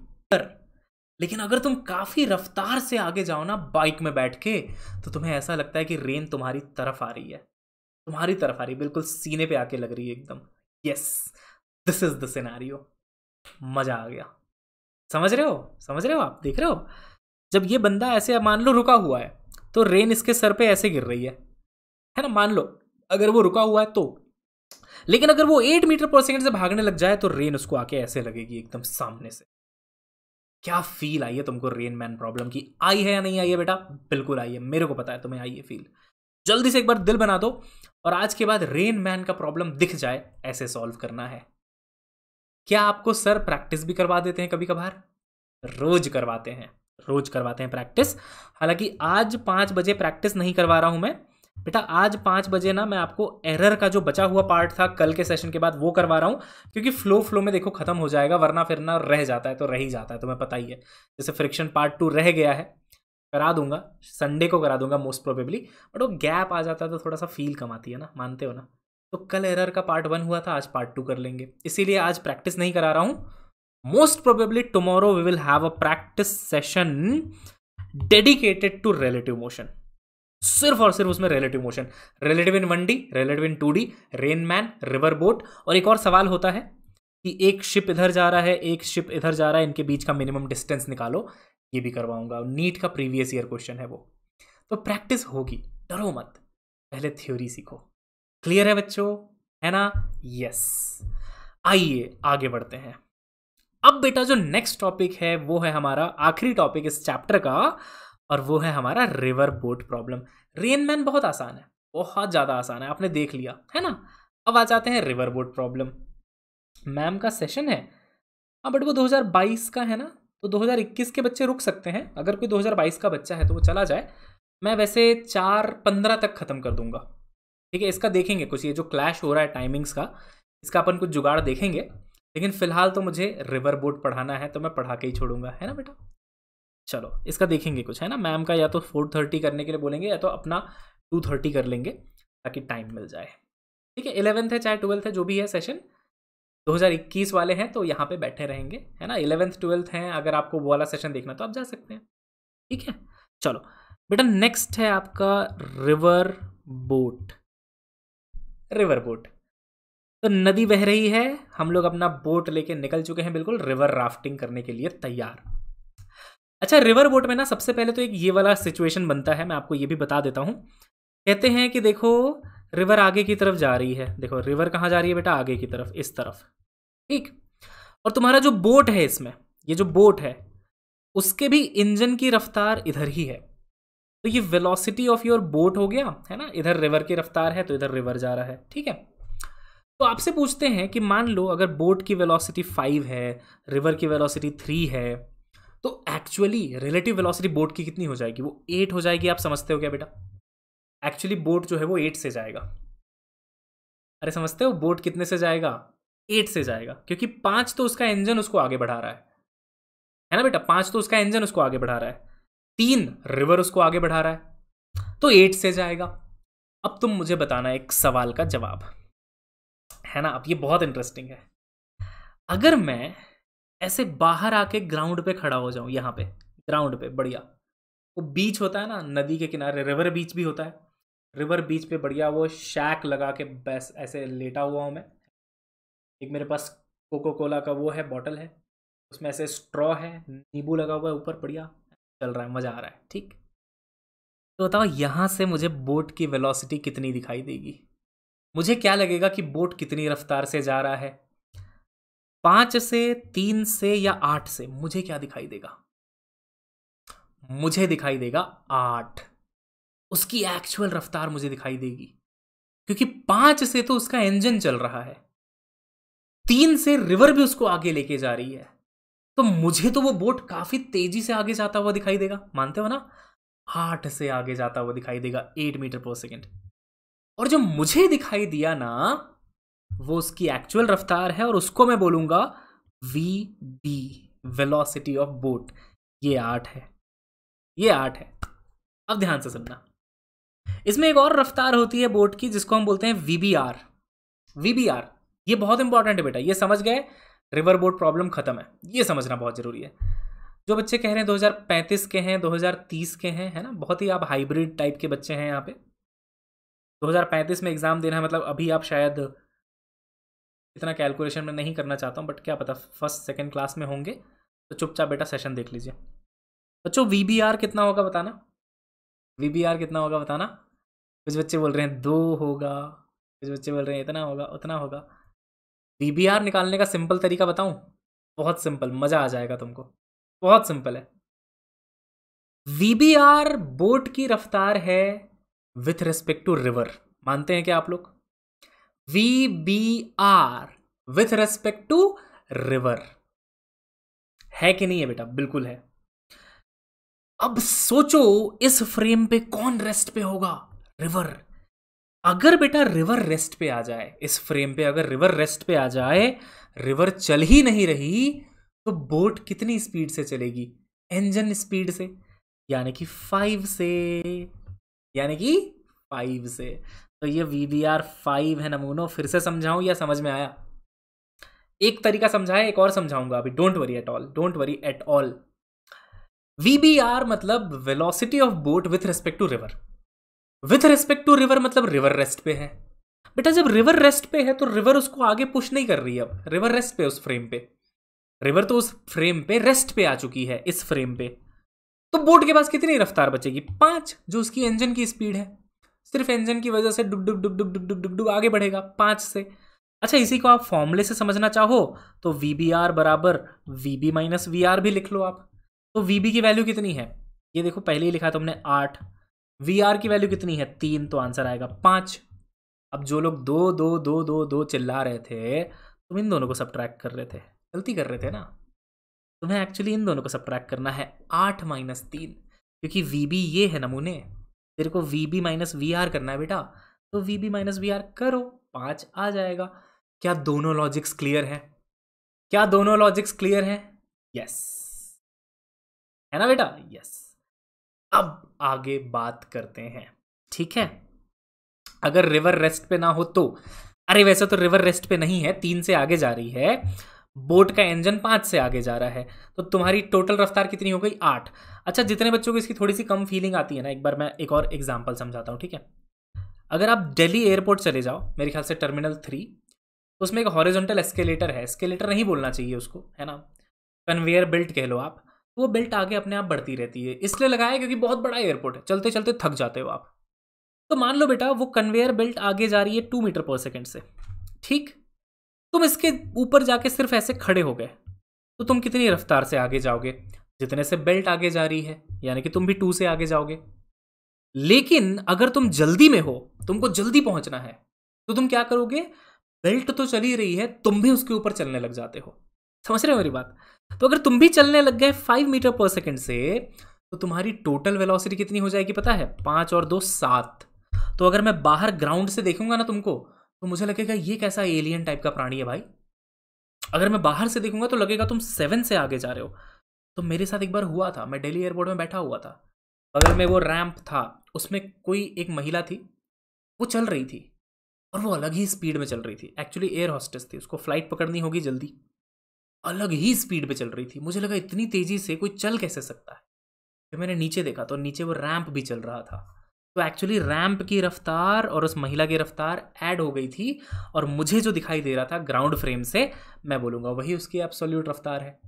लेकिन अगर तुम काफ़ी रफ्तार से आगे जाओ ना बाइक में बैठ के तो तुम्हें ऐसा लगता है कि रेन तुम्हारी तरफ आ रही है तुम्हारी तरफ आ रही है बिल्कुल सीने पे आके लग रही है एकदम yes this is the scenario मज़ा आ गया समझ रहे हो समझ रहे हो आप देख रहे हो जब ये बंदा ऐसे मान लो रुका हुआ है तो रेन इसके सर पे ऐसे गिर रही है है ना मान लो अगर वो रुका हुआ है तो लेकिन अगर वो एट मीटर पर सेकेंड से भागने लग जाए तो रेन उसको आके ऐसे लगेगी एकदम सामने से क्या फील आई है तुमको रेन मैन प्रॉब्लम की आई है या नहीं आई है बेटा बिल्कुल आई है मेरे को पता है तुम्हें आई है फील जल्दी से एक बार दिल बना दो और आज के बाद रेन मैन का प्रॉब्लम दिख जाए ऐसे सॉल्व करना है क्या आपको सर प्रैक्टिस भी करवा देते हैं कभी कभार रोज करवाते हैं रोज करवाते हैं प्रैक्टिस हालांकि आज पाँच बजे प्रैक्टिस नहीं करवा रहा हूं मैं बेटा आज पाँच बजे ना मैं आपको एरर का जो बचा हुआ पार्ट था कल के सेशन के बाद वो करवा रहा हूँ क्योंकि फ्लो फ्लो में देखो खत्म हो जाएगा वरना फिर ना रह जाता है तो रह ही जाता है तो मैं पता ही है जैसे फ्रिक्शन पार्ट टू रह गया है करा दूंगा संडे को करा दूंगा मोस्ट प्रोबेबली बट वो गैप आ जाता है तो थोड़ा सा फील कम आती है ना मानते हो ना तो कल एरर का पार्ट वन हुआ था आज पार्ट टू कर लेंगे इसीलिए आज प्रैक्टिस नहीं करा रहा हूँ most probably tomorrow we will have a practice session dedicated to relative motion सिर्फ और सिर्फ उसमें relative motion relative in one D relative in two D rain man river boat और एक और सवाल होता है कि एक शिप इधर जा रहा है एक शिप इधर जा रहा है इनके बीच का मिनिमम डिस्टेंस निकालो ये भी करवाऊंगा नीट का प्रीवियस ईयर क्वेश्चन है वो तो प्रैक्टिस होगी डरो मत पहले थ्योरी सीखो क्लियर है बच्चों है ना यस आइए आगे बढ़ते हैं अब बेटा जो नेक्स्ट टॉपिक है वो है हमारा आखिरी टॉपिक इस चैप्टर का और वो है हमारा river boat problem rain man बहुत आसान है बहुत ज़्यादा आसान है आपने देख लिया है ना अब आ जाते हैं रिवर बोट प्रॉब्लम मैम का सेशन है हाँ बट वो 2022 का है ना तो 2021 के बच्चे रुक सकते हैं अगर कोई 2022 का बच्चा है तो वो चला जाए मैं वैसे चार पंद्रह तक ख़त्म कर दूंगा ठीक है इसका देखेंगे कुछ ये जो क्लैश हो रहा है टाइमिंग्स का इसका अपन कुछ जुगाड़ देखेंगे लेकिन फ़िलहाल तो मुझे रिवर बोट पढ़ाना है तो मैं पढ़ा के ही छोड़ूंगा है ना बेटा चलो इसका देखेंगे कुछ है ना मैम का या तो फोर थर्टी करने के लिए बोलेंगे या तो अपना टू थर्टी कर लेंगे ताकि टाइम मिल जाए ठीक है इलेवेंथ है चाहे ट्वेल्थ है जो भी है सेशन 2021 वाले हैं तो यहाँ पे बैठे रहेंगे है ना इलेवेंथ ट्वेल्थ हैं अगर आपको वो वाला सेशन देखना तो आप जा सकते हैं ठीक है चलो बेटा नेक्स्ट है आपका रिवर बोट रिवर बोट तो नदी बह रही है हम लोग अपना बोट लेके निकल चुके हैं बिल्कुल रिवर राफ्टिंग करने के लिए तैयार अच्छा रिवर बोट में ना सबसे पहले तो एक ये वाला सिचुएशन बनता है मैं आपको ये भी बता देता हूँ कहते हैं कि देखो रिवर आगे की तरफ जा रही है देखो रिवर कहाँ जा रही है बेटा आगे की तरफ इस तरफ ठीक और तुम्हारा जो बोट है इसमें ये जो बोट है उसके भी इंजन की रफ्तार इधर ही है तो ये वेलोसिटी ऑफ योर बोट हो गया है ना इधर रिवर की रफ्तार है तो इधर रिवर जा रहा है ठीक है तो आपसे पूछते हैं कि मान लो अगर बोट की वेलोसिटी फाइव है रिवर की वेलोसिटी थ्री है तो एक्चुअली रिलेटिव वेलोसिटी बोट की कितनी हो जाएगी वो एट हो जाएगी आप समझते हो क्या बेटा एक्चुअली बोट जो है वो एट से जाएगा अरे समझते हो बोट कितने से जाएगा एट से जाएगा क्योंकि पांच तो उसका इंजन उसको आगे बढ़ा रहा है है ना बेटा पांच तो उसका इंजन उसको आगे बढ़ा रहा है तीन रिवर उसको आगे बढ़ा रहा है तो एट से जाएगा अब तुम मुझे बताना एक सवाल का जवाब है ना अब ये बहुत इंटरेस्टिंग है अगर मैं ऐसे बाहर आके ग्राउंड पे खड़ा हो जाऊं यहाँ पे ग्राउंड पे बढ़िया वो बीच होता है ना नदी के किनारे रिवर बीच भी होता है रिवर बीच पे बढ़िया वो शैक लगा के बस ऐसे लेटा हुआ हूँ मैं एक मेरे पास कोको कोला का वो है बॉटल है उसमें ऐसे स्ट्रॉ है नींबू लगा हुआ है ऊपर बढ़िया चल रहा है मज़ा आ रहा है ठीक तो बताओ यहाँ से मुझे बोट की वेलोसिटी कितनी दिखाई देगी मुझे क्या लगेगा कि बोट कितनी रफ्तार से जा रहा है पांच से तीन से या आठ से मुझे क्या दिखाई देगा मुझे दिखाई देगा आठ उसकी एक्चुअल रफ्तार मुझे दिखाई देगी क्योंकि पांच से तो उसका इंजन चल रहा है तीन से रिवर भी उसको आगे लेके जा रही है तो मुझे तो वो बोट काफी तेजी से आगे जाता हुआ दिखाई देगा मानते हो ना आठ से आगे जाता हुआ दिखाई देगा एट मीटर पर सेकेंड और जो मुझे दिखाई दिया ना वो उसकी एक्चुअल रफ्तार है और उसको मैं बोलूँगा v B velocity of boat ये आर्ट है ये आर्ट है अब ध्यान से सुनना इसमें एक और रफ्तार होती है बोट की जिसको हम बोलते हैं v B R v B R ये बहुत इंपॉर्टेंट है बेटा ये समझ गए रिवर बोट प्रॉब्लम खत्म है ये समझना बहुत ज़रूरी है जो बच्चे कह रहे हैं 2035 के हैं 2030 के हैं है ना बहुत ही आप हाइब्रिड टाइप के बच्चे हैं यहाँ पे 2035 में एग्ज़ाम देना है मतलब अभी आप शायद इतना कैलकुलेशन में नहीं करना चाहता हूँ बट क्या पता फर्स्ट सेकेंड क्लास में होंगे तो चुपचाप बेटा सेशन देख लीजिए बच्चों वी कितना होगा बताना वी कितना होगा बताना कुछ बच्चे बोल रहे हैं दो होगा कुछ बच्चे बोल रहे हैं इतना होगा उतना होगा वी निकालने का सिंपल तरीका बताऊं बहुत सिंपल मज़ा आ जाएगा तुमको बहुत सिंपल है वी बोट की रफ्तार है विथ रिस्पेक्ट टू रिवर मानते हैं क्या आप लोग v R with respect to river है कि नहीं है बेटा बिल्कुल है अब सोचो इस फ्रेम पे कौन रेस्ट पे होगा रिवर अगर बेटा रिवर रेस्ट पे आ जाए इस फ्रेम पे अगर रिवर रेस्ट पे आ जाए रिवर चल ही नहीं रही तो बोट कितनी स्पीड से चलेगी इंजन स्पीड से यानी कि फाइव से यानी कि फाइव से तो ये वी वी आर फाइव है नमूनो फिर से समझाऊं या समझ में आया एक तरीका समझाया एक और समझाऊंगा अभी don't worry at all don't worry at all v B R मतलब velocity of boat with respect to river with respect to river मतलब रिवर रेस्ट पे है बेटा जब रिवर रेस्ट पे है तो रिवर उसको आगे पुश नहीं कर रही है अब रिवर रेस्ट पे उस फ्रेम पे रिवर तो उस फ्रेम पे रेस्ट पे आ चुकी है इस फ्रेम पे तो बोट के पास कितनी रफ्तार बचेगी पांच जो उसकी इंजन की स्पीड है सिर्फ एंजन की वजह से डुब डुब डुब डुब डुब डुब डुब आगे बढ़ेगा पाँच से अच्छा इसी को आप फॉर्मूले से समझना चाहो तो वी बी आर बराबर we B minus v R भी लिख लो आप तो वी बी की वैल्यू कितनी है ये देखो पहले ही लिखा तुमने आठ वी आर की वैल्यू कितनी है तीन तो आंसर आएगा पाँच अब जो लोग दो दो दो दो दो चिल्ला रहे थे तुम इन दोनों को सब कर रहे थे गलती कर रहे थे ना तुम्हें एक्चुअली इन दोनों को सब करना है आठ माइनस तीन क्योंकि वी बी ये है नमूने तेरे को v B minus v R करना है बेटा तो we B minus v R करो पाँच आ जाएगा क्या दोनों लॉजिक्स क्लियर हैं क्या दोनों लॉजिक्स क्लियर हैं यस है ना बेटा यस अब आगे बात करते हैं ठीक है अगर रिवर रेस्ट पे ना हो तो अरे वैसे तो रिवर रेस्ट पे नहीं है तीन से आगे जा रही है बोट का इंजन पाँच से आगे जा रहा है तो तुम्हारी टोटल रफ्तार कितनी हो गई आठ अच्छा जितने बच्चों को इसकी थोड़ी सी कम फीलिंग आती है ना एक बार मैं एक और एग्जाम्पल समझाता हूँ ठीक है अगर आप दिल्ली एयरपोर्ट चले जाओ मेरे ख्याल से टर्मिनल थ्री तो उसमें एक हॉरिजॉन्टल एस्केलेटर है एस्केलेटर नहीं बोलना चाहिए उसको है ना कन्वेयर बेल्ट कह लो आप तो वो बेल्ट आगे अपने आप बढ़ती रहती है इसलिए लगाया क्योंकि बहुत बड़ा एयरपोर्ट है चलते चलते थक जाते हो आप तो मान लो बेटा वो कन्वेयर बेल्ट आगे जा रही है टू मीटर पर सेकेंड से ठीक तुम इसके ऊपर जाके सिर्फ ऐसे खड़े हो गए तो तुम कितनी रफ्तार से आगे जाओगे जितने से बेल्ट आगे जा रही है यानी कि तुम भी टू से आगे जाओगे लेकिन अगर तुम जल्दी में हो तुमको जल्दी पहुंचना है तो तुम क्या करोगे बेल्ट तो चली रही है तुम भी उसके ऊपर चलने लग जाते हो समझ रहे हो मेरी बात तो अगर तुम भी चलने लग गए फाइव मीटर पर सेकेंड से तो तुम्हारी टोटल वेलोसिटी कितनी हो जाएगी पता है पांच और दो सात तो अगर मैं बाहर ग्राउंड से देखूंगा ना तुमको तो मुझे लगेगा ये कैसा एलियन टाइप का प्राणी है भाई अगर मैं बाहर से देखूंगा तो लगेगा तुम सेवन से आगे जा रहे हो तो मेरे साथ एक बार हुआ था मैं दिल्ली एयरपोर्ट में बैठा हुआ था बगल में वो रैंप था उसमें कोई एक महिला थी वो चल रही थी और वो अलग ही स्पीड में चल रही थी एक्चुअली एयर हॉस्टेस थी उसको फ्लाइट पकड़नी होगी जल्दी अलग ही स्पीड में चल रही थी मुझे लगा इतनी तेज़ी से कोई चल कैसे सकता है फिर मैंने नीचे देखा तो नीचे वो रैंप भी चल रहा था तो एक्चुअली रैंप की रफ्तार और उस महिला की रफ्तार ऐड हो गई थी और मुझे जो दिखाई दे रहा था ग्राउंड फ्रेम से मैं बोलूंगा वही उसकी एब्सोल्यूट रफ्तार है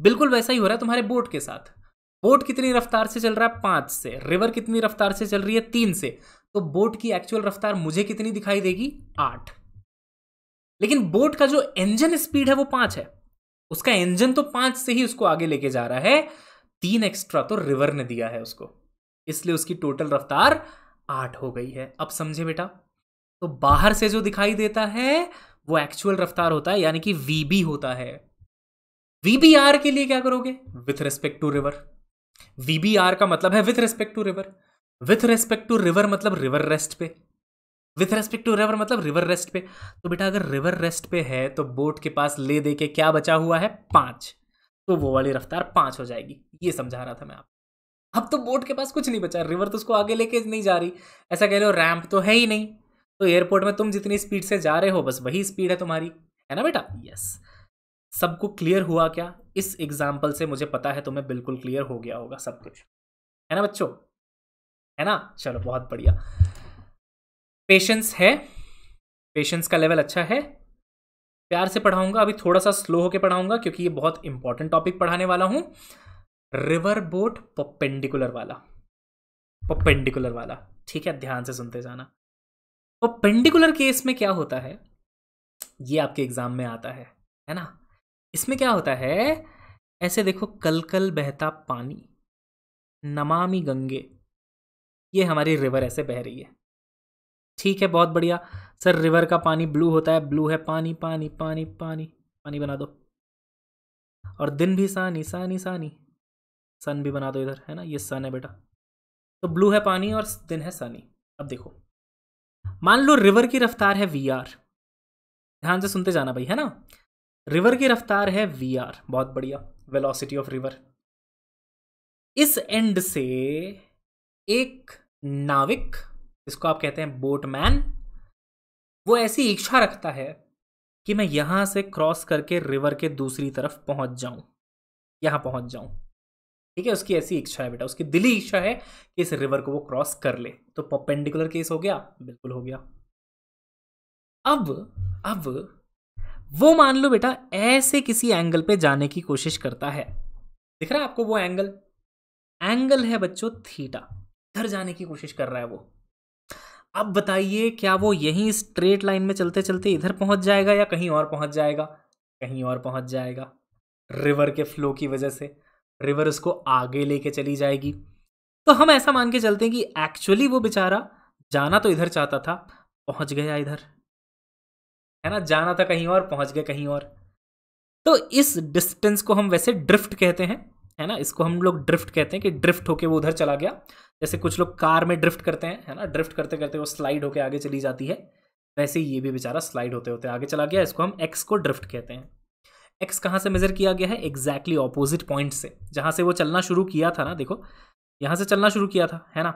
बिल्कुल वैसा ही हो रहा है तुम्हारे बोट के साथ बोट कितनी रफ्तार से चल रहा है पांच से रिवर कितनी रफ्तार से चल रही है तीन से तो बोट की एक्चुअल रफ्तार मुझे कितनी दिखाई देगी आठ लेकिन बोट का जो इंजन स्पीड है वो पांच है उसका इंजन तो पांच से ही उसको आगे लेके जा रहा है तीन एक्स्ट्रा तो रिवर ने दिया है उसको इसलिए उसकी टोटल रफ्तार आठ हो गई है अब समझे बेटा तो बाहर से जो दिखाई देता है वो एक्चुअल रफ्तार होता है यानी कि वीबी होता है वीबीआर के लिए क्या करोगे with respect to river vBR का मतलब है with respect to river with respect to river मतलब रिवर रेस्ट पे विथ रेस्पेक्ट टू रिवर मतलब रिवर रेस्ट पे तो बेटा अगर रिवर रेस्ट पे है तो बोट के पास ले दे के क्या बचा हुआ है पांच तो वो वाली रफ्तार पांच हो जाएगी ये समझा रहा था मैं आपको अब तो बोट के पास कुछ नहीं बचा रिवर तो उसको आगे लेके नहीं जा रही ऐसा कह हो रैंप तो है ही नहीं तो एयरपोर्ट में तुम जितनी स्पीड से जा रहे हो बस वही स्पीड है तुम्हारी है ना बेटा यस सबको क्लियर हुआ क्या इस एग्जाम्पल से मुझे पता है तुम्हें बिल्कुल क्लियर हो गया होगा सब कुछ है ना बच्चों है ना चलो बहुत बढ़िया पेशेंस है पेशेंस का लेवल अच्छा है प्यार से पढ़ाऊंगा अभी थोड़ा सा स्लो होकर पढ़ाऊंगा क्योंकि ये बहुत इंपॉर्टेंट टॉपिक पढ़ाने वाला हूं रिवर बोट पपेंडिकुलर वाला पपेंडिकुलर वाला ठीक है ध्यान से सुनते जाना पपेंडिकुलर केस में क्या होता है ये आपके एग्जाम में आता है है ना इसमें क्या होता है ऐसे देखो कल कल बहता पानी नमामि गंगे ये हमारी रिवर ऐसे बह रही है ठीक है बहुत बढ़िया सर रिवर का पानी ब्लू होता है ब्लू है पानी पानी पानी पानी पानी बना दो और दिन भी सानी सानी सानी सन भी बना दो इधर है ना ये सन है बेटा तो ब्लू है पानी और दिन है सनी अब देखो मान लो रिवर की रफ्तार है वी आर ध्यान से सुनते जाना भाई है ना रिवर की रफ्तार है वी आर बहुत बढ़िया वेलोसिटी ऑफ रिवर इस एंड से एक नाविक जिसको आप कहते हैं बोटमैन वो ऐसी इच्छा रखता है कि मैं यहां से क्रॉस करके रिवर के दूसरी तरफ पहुंच जाऊं यहां पहुंच जाऊं ठीक है उसकी ऐसी इच्छा है बेटा उसकी दिली इच्छा है कि इस रिवर को वो क्रॉस कर ले तो पपेंडिकुलर केस हो गया बिल्कुल हो गया अब अब वो मान लो बेटा ऐसे किसी एंगल पे जाने की कोशिश करता है दिख रहा है आपको वो एंगल एंगल है बच्चों थीटा इधर जाने की कोशिश कर रहा है वो अब बताइए क्या वो यहीं स्ट्रेट लाइन में चलते चलते इधर पहुंच जाएगा या कहीं और पहुंच जाएगा कहीं और पहुंच जाएगा रिवर के फ्लो की वजह से रिवर उसको आगे लेके चली जाएगी तो हम ऐसा मान के चलते हैं कि एक्चुअली वो बेचारा जाना तो इधर चाहता था पहुंच गया इधर है ना जाना था कहीं और पहुंच गया कहीं और तो इस डिस्टेंस को हम वैसे ड्रिफ्ट कहते हैं है ना इसको हम लोग ड्रिफ्ट कहते हैं कि ड्रिफ्ट होके वो उधर चला गया जैसे कुछ लोग कार में ड्रिफ्ट करते हैं है ना ड्रिफ्ट करते करते वो स्लाइड होके आगे चली जाती है वैसे ये भी बेचारा स्लाइड होते होते आगे चला गया इसको हम एक्स को ड्रिफ्ट कहते हैं एक्स कहाँ से मेजर किया गया है एग्जैक्टली ऑपोजिट पॉइंट से जहाँ से वो चलना शुरू किया था ना देखो यहाँ से चलना शुरू किया था है ना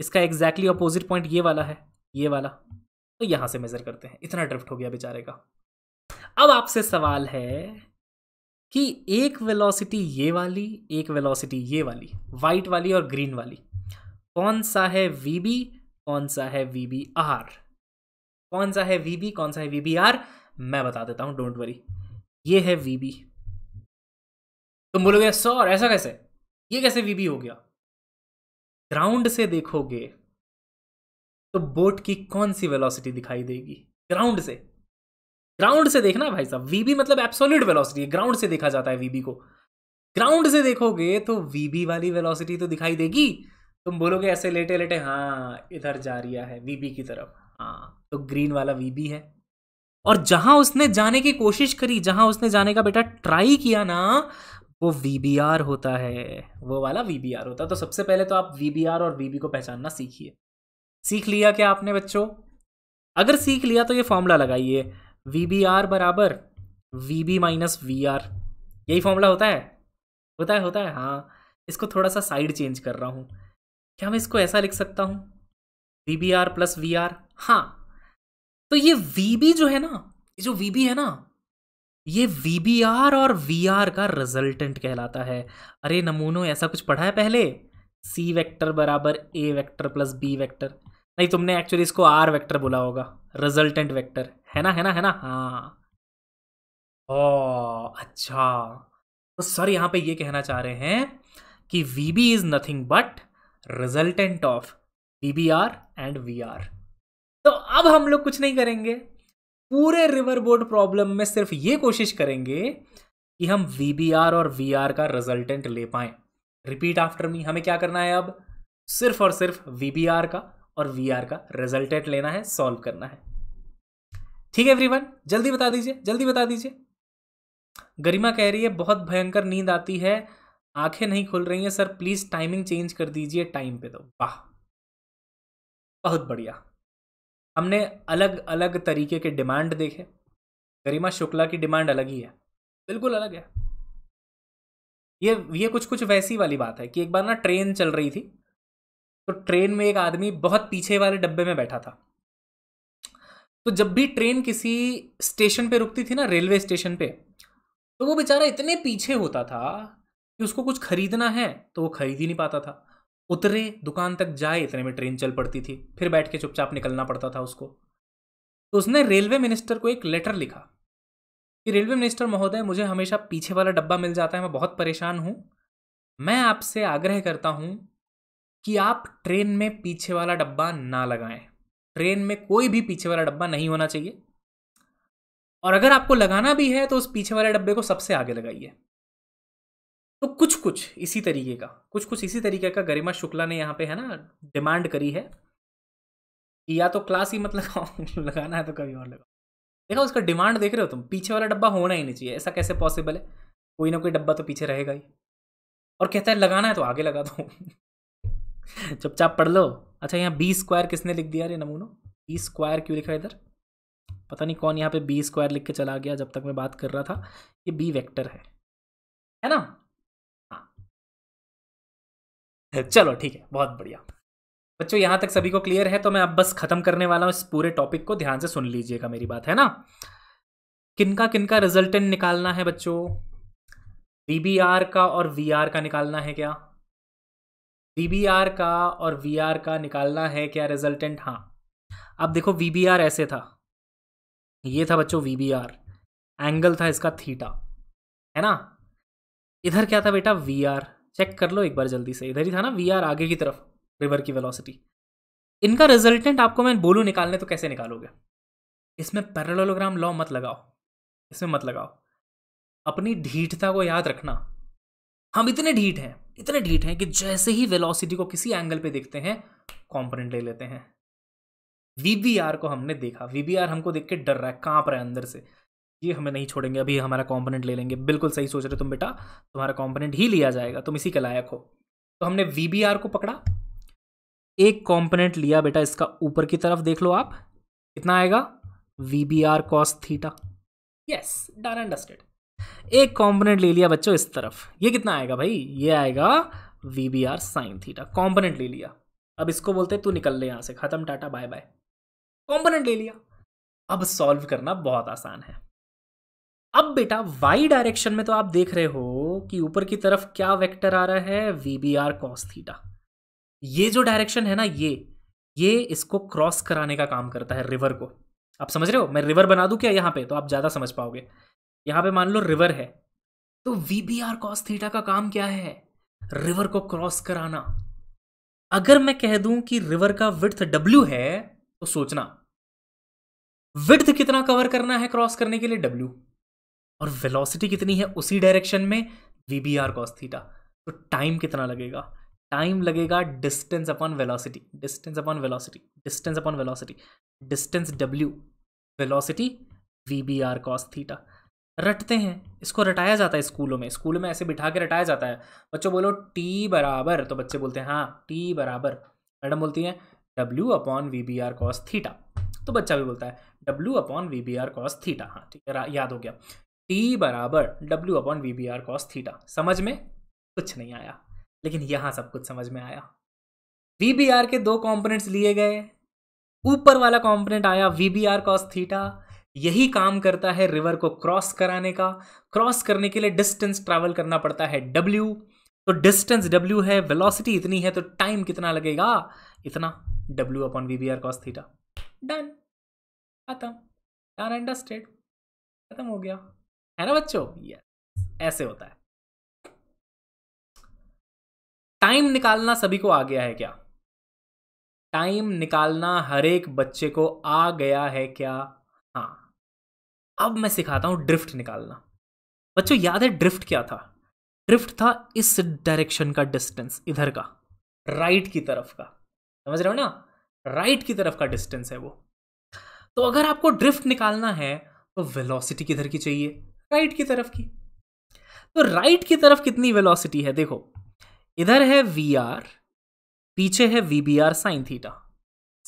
इसका एग्जैक्टली ऑपोजिट पॉइंट ये वाला है ये वाला तो यहाँ से मेजर करते हैं इतना ड्रिफ्ट हो गया बेचारे का अब आपसे सवाल है कि एक वेलोसिटी ये वाली एक वेलोसिटी ये वाली वाइट वाली और ग्रीन वाली कौन सा है वी बी कौन सा है वी बी आर कौन सा है वी बी कौन सा है वी बी आर मैं बता देता हूँ डोंट वरी ये है वीबी तुम बोलोगे सर ऐसा कैसे ये कैसे वीबी हो गया ग्राउंड से देखोगे तो बोट की कौन सी वेलोसिटी दिखाई देगी ग्राउंड से ग्राउंड से देखना भाई साहब वीबी मतलब एब्सोल्यूट वेलोसिटी है ग्राउंड से देखा जाता है वीबी को ग्राउंड से देखोगे तो वीबी वाली वेलोसिटी तो दिखाई देगी तुम बोलोगे ऐसे लेटे लेटे हाँ इधर जा रिया है वीबी की तरफ हाँ तो ग्रीन वाला वीबी है और जहां उसने जाने की कोशिश करी जहां उसने जाने का बेटा ट्राई किया ना वो वी होता है वो वाला वी होता है तो सबसे पहले तो आप वी और वी को पहचानना सीखिए सीख लिया क्या आपने बच्चों अगर सीख लिया तो ये फॉर्मूला लगाइए वी बी आर बराबर we B minus v R यही फॉर्मूला होता है होता है होता है हाँ इसको थोड़ा सा साइड चेंज कर रहा हूँ क्या मैं इसको ऐसा लिख सकता हूँ v B R plus v R हाँ तो ये वीबी जो है ना ये जो वीबी है ना ये वी और वी का रिजल्टेंट कहलाता है अरे नमूनो ऐसा कुछ पढ़ा है पहले सी वेक्टर बराबर A vector plus B vector नहीं तुमने एक्चुअली इसको आर वेक्टर बोला होगा रिजल्टेंट वेक्टर है ना है ना है ना हाँ ओ अच्छा तो सर यहाँ पे ये कहना चाह रहे हैं कि v B is nothing but resultant of v B R and we R तो अब हम लोग कुछ नहीं करेंगे पूरे रिवर बोर्ड प्रॉब्लम में सिर्फ ये कोशिश करेंगे कि हम वी और वी का रिजल्टेंट ले पाए रिपीट आफ्टर मी हमें क्या करना है अब सिर्फ और सिर्फ वी का और वी का रिजल्टेंट लेना है सॉल्व करना है ठीक है एवरीवन जल्दी बता दीजिए जल्दी बता दीजिए गरिमा कह रही है बहुत भयंकर नींद आती है आंखें नहीं खुल रही हैं सर प्लीज टाइमिंग चेंज कर दीजिए टाइम पे तो वाह बहुत बढ़िया हमने अलग अलग तरीके के डिमांड देखे गरिमा शुक्ला की डिमांड अलग ही है बिल्कुल अलग है ये ये कुछ कुछ वैसी वाली बात है कि एक बार ना ट्रेन चल रही थी तो ट्रेन में एक आदमी बहुत पीछे वाले डब्बे में बैठा था तो जब भी ट्रेन किसी स्टेशन पे रुकती थी ना रेलवे स्टेशन पे तो वो बेचारा इतने पीछे होता था कि उसको कुछ खरीदना है तो वो खरीद ही नहीं पाता था उतरे दुकान तक जाए इतने में ट्रेन चल पड़ती थी फिर बैठ के चुपचाप निकलना पड़ता था उसको तो उसने रेलवे मिनिस्टर को एक लेटर लिखा कि रेलवे मिनिस्टर महोदय मुझे हमेशा पीछे वाला डब्बा मिल जाता है मैं बहुत परेशान हूँ मैं आपसे आग्रह करता हूँ कि आप ट्रेन में पीछे वाला डब्बा ना लगाएं ट्रेन में कोई भी पीछे वाला डब्बा नहीं होना चाहिए और अगर आपको लगाना भी है तो उस पीछे वाले डब्बे को सबसे आगे लगाइए तो कुछ कुछ इसी तरीके का कुछ कुछ इसी तरीके का गरिमा शुक्ला ने यहाँ पे है ना डिमांड करी है कि या तो क्लास ही मत लगाओ लगाना है तो कभी और लगाओ देखा उसका डिमांड देख रहे हो तुम पीछे वाला डब्बा होना ही नहीं चाहिए ऐसा कैसे पॉसिबल है कोई ना कोई डब्बा तो पीछे रहेगा ही और कहता है लगाना है तो आगे लगा दो चुपचाप पढ़ लो अच्छा यहाँ बी स्क्वायर किसने लिख दिया रे नमूनो बी स्क्वायर क्यों लिखा इधर पता नहीं कौन यहाँ पे बी स्क्वायर लिख के चला गया जब तक मैं बात कर रहा था ये बी वेक्टर है है ना चलो ठीक है बहुत बढ़िया बच्चों यहां तक सभी को क्लियर है तो मैं अब बस ख़त्म करने वाला हूं इस पूरे टॉपिक को ध्यान से सुन लीजिएगा मेरी बात है ना किनका किनका रिजल्टेंट निकालना है बच्चों वी का और वी का निकालना है क्या वी का और वी का निकालना है क्या रिजल्टेंट हाँ अब देखो वी ऐसे था ये था बच्चों वी एंगल था इसका थीटा है ना इधर क्या था बेटा वी चेक कर लो एक बार जल्दी से इधर ही था ना वी आर आगे की तरफ रिवर की वेलोसिटी इनका रिजल्टेंट आपको मैं बोलू निकालने तो कैसे निकालोगे इसमें पैरलोग्राम लॉ मत लगाओ इसमें मत लगाओ अपनी ढीठता को याद रखना हम इतने ढीठ हैं इतने ढीठ हैं कि जैसे ही वेलोसिटी को किसी एंगल पे देखते हैं कॉम्पोनेंट ले लेते हैं वी को हमने देखा वी हमको देख के डर रहा है कांप रहा है अंदर से ये हमें नहीं छोड़ेंगे अभी हमारा कॉम्पोनेंट ले लेंगे बिल्कुल सही सोच रहे तुम बेटा तुम्हारा कॉम्पोनेंट ही लिया जाएगा तुम इसी के लायक हो तो हमने वी को पकड़ा एक कॉम्पोनेंट लिया बेटा इसका ऊपर की तरफ देख लो आप कितना आएगा v B R cos theta yes done understood एक कॉम्पोनेंट ले लिया बच्चों इस तरफ ये कितना आएगा भाई ये आएगा v B R sine theta component ले लिया अब इसको बोलते तू निकल ले यहां से ख़त्म टाटा बाय बाय कॉम्पोनेंट ले लिया अब सॉल्व करना बहुत आसान है अब बेटा वाई डायरेक्शन में तो आप देख रहे हो कि ऊपर की तरफ क्या वेक्टर आ रहा है we B R cos theta ये जो डायरेक्शन है ना ये ये इसको क्रॉस कराने का काम करता है रिवर को आप समझ रहे हो मैं रिवर बना दूं क्या यहाँ पे तो आप ज़्यादा समझ पाओगे यहाँ पे मान लो रिवर है तो we B R cos theta का काम क्या है रिवर को क्रॉस कराना अगर मैं कह दूं कि रिवर का विर्थ डब्ल्यू है तो सोचना विर्थ कितना कवर करना है क्रॉस करने के लिए डब्ल्यू और वेलोसिटी कितनी है उसी डायरेक्शन में v B R cos theta तो टाइम कितना लगेगा टाइम लगेगा distance upon velocity distance upon velocity distance upon velocity distance डब्ल्यू velocity we B R cos theta रटते हैं इसको रटाया जाता है स्कूलों में स्कूल में ऐसे बिठा के रटाया जाता है बच्चों बोलो टी बराबर तो बच्चे बोलते हैं हाँ टी बराबर मैडम बोलती हैं डब्ल्यू upon we B R cos theta तो बच्चा भी बोलता है डब्ल्यू upon we B R cos theta हाँ ठीक है याद हो गया टी बराबर डब्ल्यू upon we B R cos theta समझ में कुछ नहीं आया लेकिन यहाँ सब कुछ समझ में आया वी बी आर के दो कॉम्पोनेंट्स लिए गए ऊपर वाला कॉम्पोनेंट आया v B R cos theta यही काम करता है रिवर को क्रॉस कराने का क्रॉस करने के लिए डिस्टेंस ट्रैवल करना पड़ता है डब्ल्यू तो डिस्टेंस डब्ल्यू है वेलोसिटी इतनी है तो टाइम कितना लगेगा इतना डब्ल्यू upon we B R cos theta done खत्म डन एंड खत्म हो गया है ना बच्चों यस ऐसे होता है टाइम निकालना सभी को आ गया है क्या टाइम निकालना हर एक बच्चे को आ गया है क्या हाँ अब मैं सिखाता हूं ड्रिफ्ट निकालना बच्चों याद है ड्रिफ्ट क्या था ड्रिफ्ट था इस डायरेक्शन का डिस्टेंस इधर का राइट की तरफ का समझ रहे हो ना राइट की तरफ का डिस्टेंस है वो तो अगर आपको ड्रिफ्ट निकालना है तो वेलोसिटी किधर की चाहिए राइट की तरफ की तो राइट की तरफ कितनी वेलोसिटी है देखो इधर है वी आर पीछे है we B R sine theta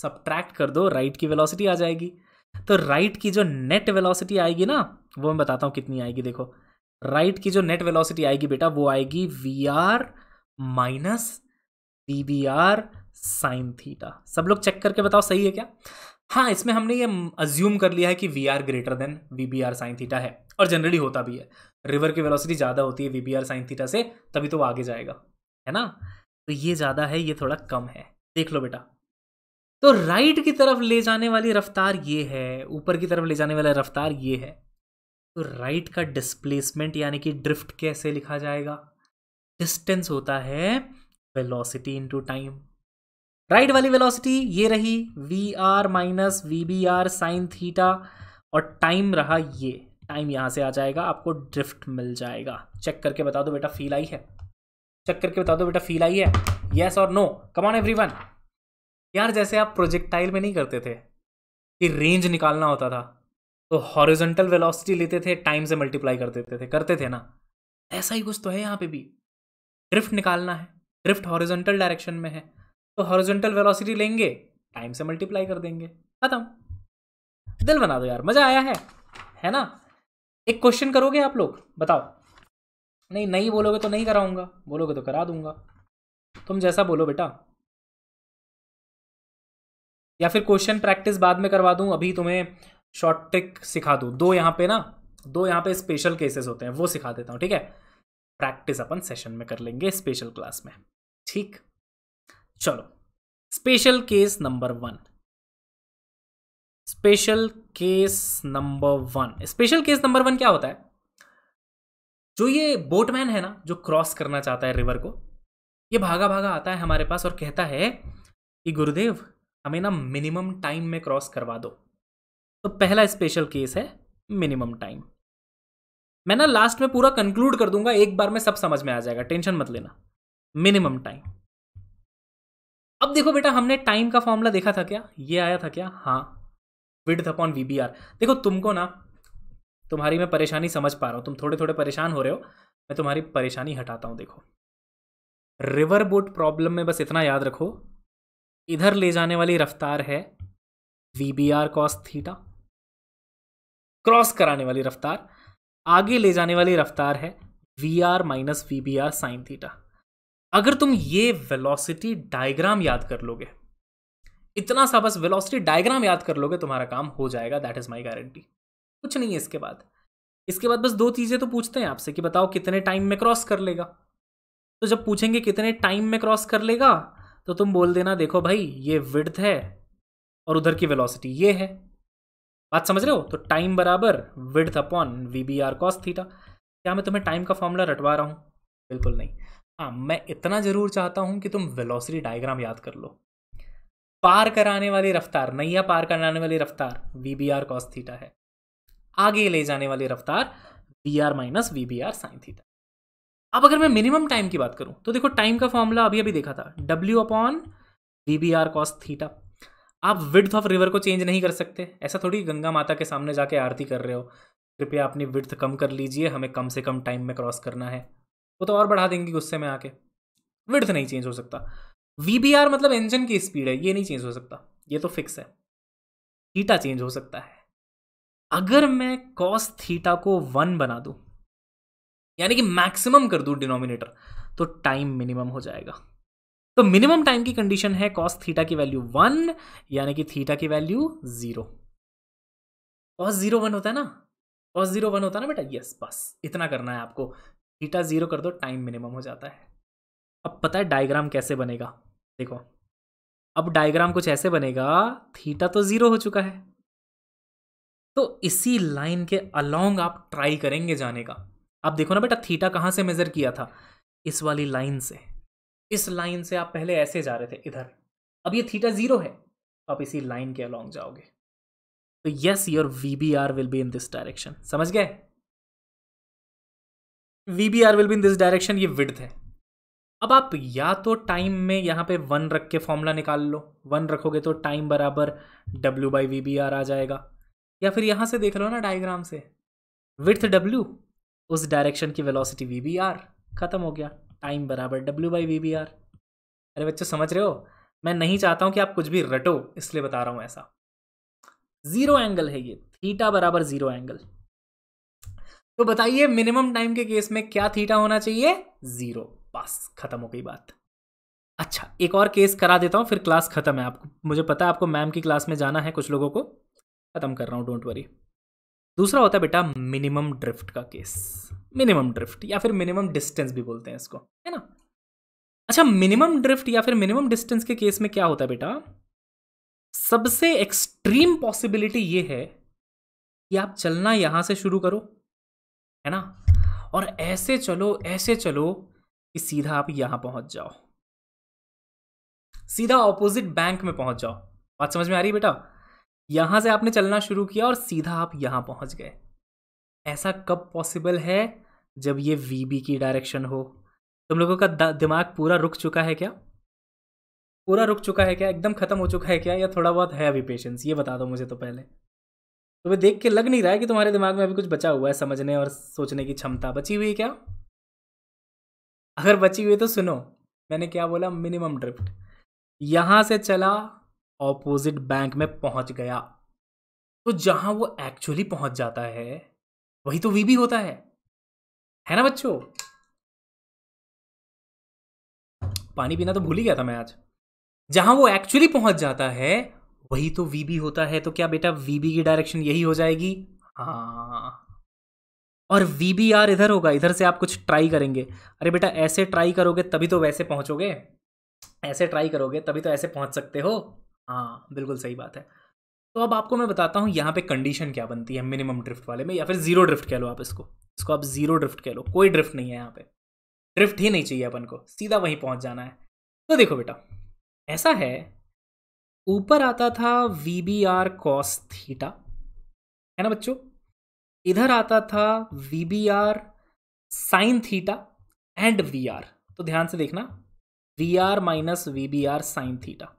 subtract कर दो राइट की वेलोसिटी आ जाएगी तो राइट की जो नेट वेलोसिटी आएगी ना वो मैं बताता हूँ कितनी आएगी देखो राइट की जो नेट वेलोसिटी आएगी बेटा वो आएगी v R minus we B R sine theta सब लोग चेक करके बताओ सही है क्या हाँ इसमें हमने ये अज्यूम कर लिया है कि V R greater than V B R sine theta है और जनरली होता भी है रिवर की वेलोसिटी ज़्यादा होती है we B R sine theta से तभी तो वो आगे जाएगा है ना तो ये ज़्यादा है ये थोड़ा कम है देख लो बेटा तो राइट की तरफ ले जाने वाली रफ्तार ये है ऊपर की तरफ ले जाने वाला रफ्तार ये है तो राइट का डिस्प्लेसमेंट यानी कि ड्रिफ्ट कैसे लिखा जाएगा डिस्टेंस होता है वेलोसिटी इनटू टाइम राइट वाली वेलोसिटी ये रही V R minus we B R sine theta और टाइम रहा ये टाइम यहाँ से आ जाएगा आपको ड्रिफ्ट मिल जाएगा चेक करके बता दो तो बेटा फील आई है चेक करके बता दो तो बेटा फील आई है येस और नो कमॉन एवरी वन यार जैसे आप प्रोजेक्टाइल में नहीं करते थे कि रेंज निकालना होता था तो हॉरिजेंटल वेलोसिटी लेते थे टाइम से मल्टीप्लाई कर देते थे करते थे ना ऐसा ही कुछ तो है यहाँ पे भी ड्रिफ्ट निकालना है ड्रिफ्ट हॉरिजेंटल डायरेक्शन में है तो हॉरिजॉन्टल वेलोसिटी लेंगे टाइम से मल्टीप्लाई कर देंगे खत्म दिल बना दो यार मजा आया है है ना एक क्वेश्चन करोगे आप लोग बताओ नहीं नहीं बोलोगे तो नहीं कराऊंगा बोलोगे तो करा दूंगा तुम जैसा बोलो बेटा या फिर क्वेश्चन प्रैक्टिस बाद में करवा दूं अभी तुम्हें शॉर्ट ट्रिक सिखा दूं दो यहां पे ना दो यहां पे स्पेशल केसेस होते हैं वो सिखा देता हूं ठीक है प्रैक्टिस अपन सेशन में कर लेंगे स्पेशल क्लास में ठीक चलो special case number one special case number one special case number one क्या होता है जो ये बोटमैन है ना जो क्रॉस करना चाहता है रिवर को ये भागा भागा आता है हमारे पास और कहता है कि गुरुदेव हमें ना मिनिमम टाइम में क्रॉस करवा दो तो पहला स्पेशल केस है मिनिमम टाइम मैं ना लास्ट में पूरा कंक्लूड कर दूंगा एक बार में सब समझ में आ जाएगा टेंशन मत लेना मिनिमम टाइम अब देखो बेटा हमने टाइम का फॉर्मूला देखा था क्या ये आया था क्या हाँ विड्थ अपॉन वी देखो तुमको ना तुम्हारी मैं परेशानी समझ पा रहा हूँ तुम थोड़े थोड़े परेशान हो रहे हो मैं तुम्हारी परेशानी हटाता हूँ देखो रिवर बोट प्रॉब्लम में बस इतना याद रखो इधर ले जाने वाली रफ्तार है we B R cos theta cross कराने वाली रफ्तार आगे ले जाने वाली रफ्तार है V R minus we B R sine theta अगर तुम ये वेलोसिटी डायग्राम याद कर लोगे इतना सा बस वेलोसिटी डायग्राम याद कर लोगे तुम्हारा काम हो जाएगा दैट इज माई गारंटी कुछ नहीं है इसके बाद इसके बाद बस दो चीज़ें तो पूछते हैं आपसे कि बताओ कितने टाइम में क्रॉस कर लेगा तो जब पूछेंगे कितने टाइम में क्रॉस कर लेगा तो तुम बोल देना देखो भाई ये विड्थ है और उधर की वेलोसिटी ये है बात समझ रहे हो तो टाइम बराबर width upon we B R cos theta क्या मैं तुम्हें टाइम का फॉर्मूला रटवा रहा हूँ बिल्कुल नहीं हाँ मैं इतना ज़रूर चाहता हूँ कि तुम वेलोसिटी डायग्राम याद कर लो पार कराने वाली रफ्तार नैया पार कराने वाली रफ्तार V B R cos theta है आगे ले जाने वाली रफ्तार V R minus we B R sine theta अब अगर मैं मिनिमम टाइम की बात करूं तो देखो टाइम का फॉर्मूला अभी अभी देखा था W upon we B R cos theta आप विड्थ ऑफ रिवर को चेंज नहीं कर सकते ऐसा थोड़ी गंगा माता के सामने जाके आरती कर रहे हो कृपया अपनी विड्थ कम कर लीजिए हमें कम से कम टाइम में क्रॉस करना है वो तो और बढ़ा देंगी गुस्से में आके विड्थ नहीं चेंज हो सकता वी मतलब इंजन की स्पीड है ये नहीं चेंज हो सकता ये तो फिक्स है थीटा चेंज हो सकता है अगर मैं कॉस थीटा को वन बना दू यानी कि मैक्सिमम कर दू डिनोमिनेटर तो टाइम मिनिमम हो जाएगा तो मिनिमम टाइम की कंडीशन है कॉस थीटा की वैल्यू वन यानी कि थीटा की value zero cos zero one होता है ना कॉस जीरो वन होता है ना बेटा यस बस इतना करना है आपको थीटा ज़ीरो कर दो टाइम मिनिमम हो जाता है अब पता है डायग्राम कैसे बनेगा देखो अब डायग्राम कुछ ऐसे बनेगा थीटा तो ज़ीरो हो चुका है तो इसी लाइन के अलोंग आप ट्राई करेंगे जाने का आप देखो ना बेटा थीटा कहाँ से मेज़र किया था इस वाली लाइन से इस लाइन से आप पहले ऐसे जा रहे थे इधर अब ये थीटा ज़ीरो है आप इसी लाइन के अलोंग जाओगे तो yes your V B R will be in this direction समझ गए V B R will be in this direction ये विड्थ है अब आप या तो टाइम में यहाँ पे वन रख के फॉर्मूला निकाल लो वन रखोगे तो टाइम बराबर W by V B R आ जाएगा या फिर यहाँ से देख लो ना डायग्राम से विथ डब्ल्यू उस डायरेक्शन की वेलोसिटी वी बी आर ख़त्म हो गया टाइम बराबर W by V B R अरे बच्चों समझ रहे हो मैं नहीं चाहता हूँ कि आप कुछ भी रटो इसलिए बता रहा हूँ ऐसा ज़ीरो एंगल है ये थीटा बराबर ज़ीरो एंगल तो बताइए मिनिमम टाइम के केस में क्या थीटा होना चाहिए जीरो बस खत्म हो गई बात अच्छा एक और केस करा देता हूं फिर क्लास खत्म है आपको मुझे पता है आपको मैम की क्लास में जाना है कुछ लोगों को खत्म कर रहा हूं डोंट वरी दूसरा होता है बेटा मिनिमम ड्रिफ्ट का केस मिनिमम ड्रिफ्ट या फिर मिनिमम डिस्टेंस भी बोलते हैं इसको है ना अच्छा मिनिमम ड्रिफ्ट या फिर मिनिमम डिस्टेंस के केस में क्या होता है बेटा सबसे एक्सट्रीम पॉसिबिलिटी ये है कि आप चलना यहां से शुरू करो है ना और ऐसे चलो ऐसे चलो कि सीधा आप यहां पहुंच जाओ सीधा ऑपोजिट बैंक में पहुंच जाओ बात समझ में आ रही बेटा यहां से आपने चलना शुरू किया और सीधा आप यहां पहुंच गए ऐसा कब पॉसिबल है जब ये वीबी की डायरेक्शन हो तुम लोगों का दिमाग पूरा रुक चुका है क्या पूरा रुक चुका है क्या एकदम खत्म हो चुका है क्या या थोड़ा बहुत है अभी पेशेंस ये बता दो मुझे तो पहले तुम्हें देख के लग नहीं रहा है कि तुम्हारे दिमाग में अभी कुछ बचा हुआ है समझने और सोचने की क्षमता बची हुई क्या अगर बची हुई तो सुनो मैंने क्या बोला मिनिमम ड्रिफ्ट यहां से चला ऑपोजिट बैंक में पहुंच गया तो जहां वो एक्चुअली पहुंच जाता है वही तो वीबी होता है है ना बच्चों पानी पीना तो भूल ही गया था मैं आज जहां वो एक्चुअली पहुंच जाता है वही तो वी बी होता है तो क्या बेटा वी बी की डायरेक्शन यही हो जाएगी हाँ और वी बी आर इधर होगा इधर से आप कुछ ट्राई करेंगे अरे बेटा ऐसे ट्राई करोगे तभी तो वैसे पहुंचोगे ऐसे ट्राई करोगे तभी तो ऐसे पहुंच सकते हो हाँ बिल्कुल सही बात है तो अब आपको मैं बताता हूँ यहाँ पे कंडीशन क्या बनती है मिनिमम ड्रिफ्ट वाले में या फिर जीरो ड्रिफ्ट कह लो आप इसको इसको आप जीरो ड्रिफ्ट कह लो कोई ड्रिफ्ट नहीं है यहाँ पे ड्रिफ्ट ही नहीं चाहिए अपन को सीधा वहीं पहुँच जाना है तो देखो बेटा ऐसा है ऊपर आता था V B R cos theta है ना बच्चों इधर आता था V B R sine theta and we R तो ध्यान से देखना V R minus we B R sine theta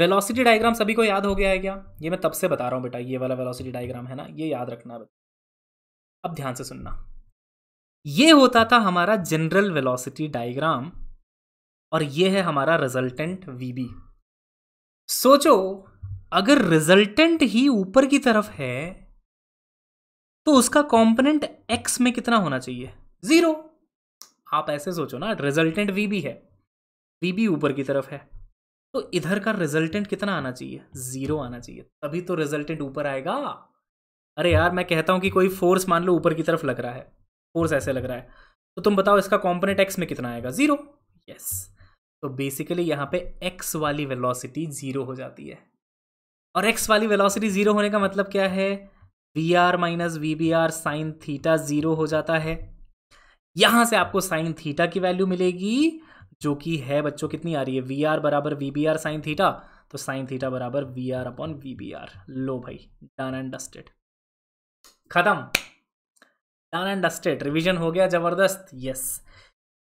velocity diagram सभी को याद हो गया है क्या ये मैं तब से बता रहा हूं बेटा ये वाला वेलोसिटी डायग्राम है ना ये याद रखना है अब ध्यान से सुनना ये होता था हमारा जनरल वेलोसिटी डायग्राम और ये है हमारा रिजल्टेंट वी बी सोचो अगर रिजल्टेंट ही ऊपर की तरफ है तो उसका कॉम्पोनेंट एक्स में कितना होना चाहिए जीरो आप ऐसे सोचो ना रिजल्टेंट वी भी है वी भी ऊपर की तरफ है तो इधर का रिजल्टेंट कितना आना चाहिए जीरो आना चाहिए तभी तो रिजल्टेंट ऊपर आएगा अरे यार मैं कहता हूं कि कोई फोर्स मान लो ऊपर की तरफ लग रहा है फोर्स ऐसे लग रहा है तो तुम बताओ इसका कॉम्पोनेंट एक्स में कितना आएगा जीरो यस yes. तो बेसिकली यहाँ पे एक्स वाली वेलोसिटी ज़ीरो हो जाती है और एक्स वाली वेलोसिटी ज़ीरो होने का मतलब क्या है V R minus we B R sine theta zero हो जाता है यहाँ से आपको साइन थीटा की वैल्यू मिलेगी जो कि है बच्चों कितनी आ रही है वी आर बराबर we B R sine theta तो साइन थीटा बराबर V R upon we B R लो भाई डन एंड डस्टेड खत्म डन एंड डस्टेड रिविजन हो गया जबरदस्त यस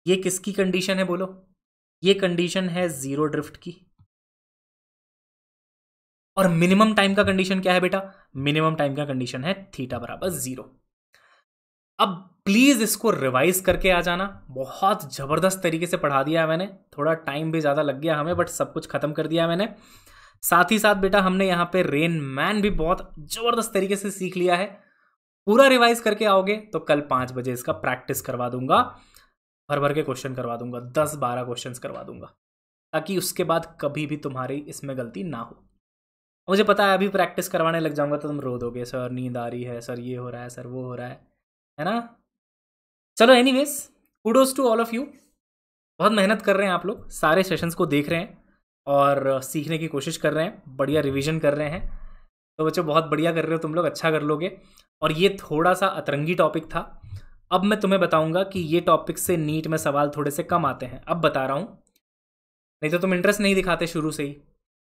ये किसकी कंडीशन है बोलो ये कंडीशन है जीरो ड्रिफ्ट की और मिनिमम टाइम का कंडीशन क्या है बेटा मिनिमम टाइम का कंडीशन है थीटा बराबर जीरो अब प्लीज इसको रिवाइज करके आ जाना बहुत जबरदस्त तरीके से पढ़ा दिया मैंने थोड़ा टाइम भी ज्यादा लग गया हमें बट सब कुछ खत्म कर दिया मैंने साथ ही साथ बेटा हमने यहाँ पे रेन मैन भी बहुत जबरदस्त तरीके से सीख लिया है पूरा रिवाइज करके आओगे तो कल पांच बजे इसका प्रैक्टिस करवा दूंगा भर भर के क्वेश्चन करवा दूंगा दस बारह क्वेश्चन करवा दूंगा ताकि उसके बाद कभी भी तुम्हारी इसमें गलती ना हो मुझे पता है अभी प्रैक्टिस करवाने लग जाऊंगा तो तुम रो दोगे सर नींद आ रही है सर ये हो रहा है सर वो हो रहा है है ना चलो anyways kudos to all of you बहुत मेहनत कर रहे हैं आप लोग सारे सेशंस को देख रहे हैं और सीखने की कोशिश कर रहे हैं बढ़िया रिविजन कर रहे हैं तो बच्चों बहुत बढ़िया कर रहे हो तुम लोग अच्छा कर लोगे और ये थोड़ा सा अतरंगी टॉपिक था अब मैं तुम्हें बताऊंगा कि ये टॉपिक से नीट में सवाल थोड़े से कम आते हैं अब बता रहा हूँ नहीं तो तुम इंटरेस्ट नहीं दिखाते शुरू से ही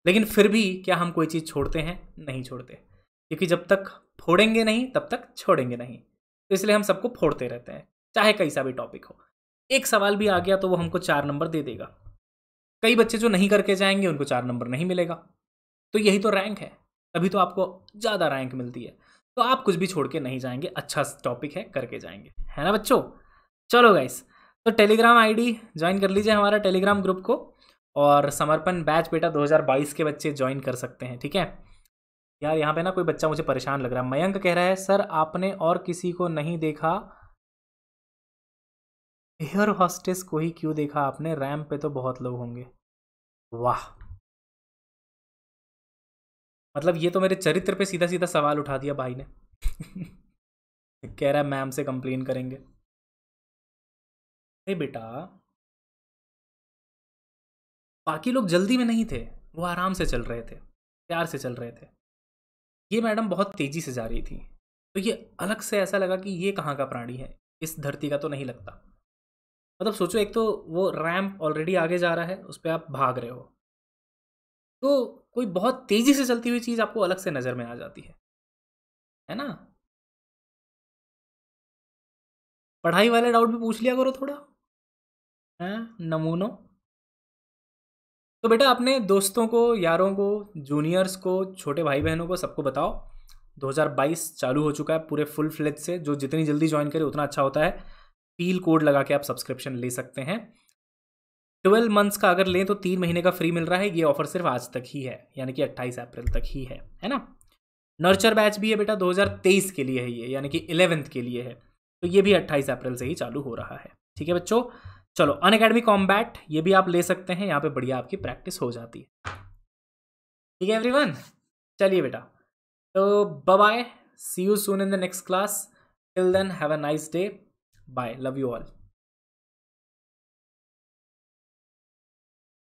लेकिन फिर भी क्या हम कोई चीज़ छोड़ते हैं नहीं छोड़ते क्योंकि जब तक फोड़ेंगे नहीं तब तक छोड़ेंगे नहीं तो इसलिए हम सबको फोड़ते रहते हैं चाहे कैसा भी टॉपिक हो एक सवाल भी आ गया तो वो हमको चार नंबर दे देगा कई बच्चे जो नहीं करके जाएंगे उनको चार नंबर नहीं मिलेगा तो यही तो रैंक है तभी तो आपको ज़्यादा रैंक मिलती है तो आप कुछ भी छोड़ के नहीं जाएंगे अच्छा टॉपिक है करके जाएंगे है ना बच्चों चलो गाइस तो टेलीग्राम आईडी ज्वाइन कर लीजिए हमारा टेलीग्राम ग्रुप को और समर्पण बैच बेटा 2022 के बच्चे ज्वाइन कर सकते हैं ठीक है यार यहाँ पे ना कोई बच्चा मुझे परेशान लग रहा है मयंक कह रहा है सर आपने और किसी को नहीं देखा एयर हॉस्टेस को ही क्यों देखा आपने रैम पे तो बहुत लोग होंगे वाह मतलब ये तो मेरे चरित्र पे सीधा सीधा सवाल उठा दिया भाई ने कह रहा है मैम से कंप्लेन करेंगे अरे बेटा बाकी लोग जल्दी में नहीं थे वो आराम से चल रहे थे प्यार से चल रहे थे ये मैडम बहुत तेज़ी से जा रही थी तो ये अलग से ऐसा लगा कि ये कहाँ का प्राणी है इस धरती का तो नहीं लगता मतलब सोचो एक तो वो रैम्प ऑलरेडी आगे जा रहा है उस पर आप भाग रहे हो तो कोई बहुत तेजी से चलती हुई चीज़ आपको अलग से नज़र में आ जाती है है ना पढ़ाई वाले डाउट भी पूछ लिया करो थोड़ा है नमूनों तो बेटा अपने दोस्तों को यारों को जूनियर्स को छोटे भाई बहनों को सबको बताओ 2022 चालू हो चुका है पूरे फुल फ्लेज से जो जितनी जल्दी ज्वाइन करे उतना अच्छा होता है पील कोड लगा के आप सब्सक्रिप्शन ले सकते हैं ट्वेल्व मंथ्स का अगर लें तो तीन महीने का फ्री मिल रहा है ये ऑफर सिर्फ आज तक ही है यानी कि अट्ठाईस अप्रैल तक ही है है ना नर्चर बैच भी है बेटा 2023 के लिए है ये यानी कि इलेवेंथ के लिए है तो ये भी 28 अप्रैल से ही चालू हो रहा है ठीक है बच्चों चलो अन अकेडमी कॉम्बैट ये भी आप ले सकते हैं यहाँ पे बढ़िया आपकी प्रैक्टिस हो जाती है ठीक है एवरीवन चलिए बेटा तो bye see you soon in the next class till then have a nice day bye love you all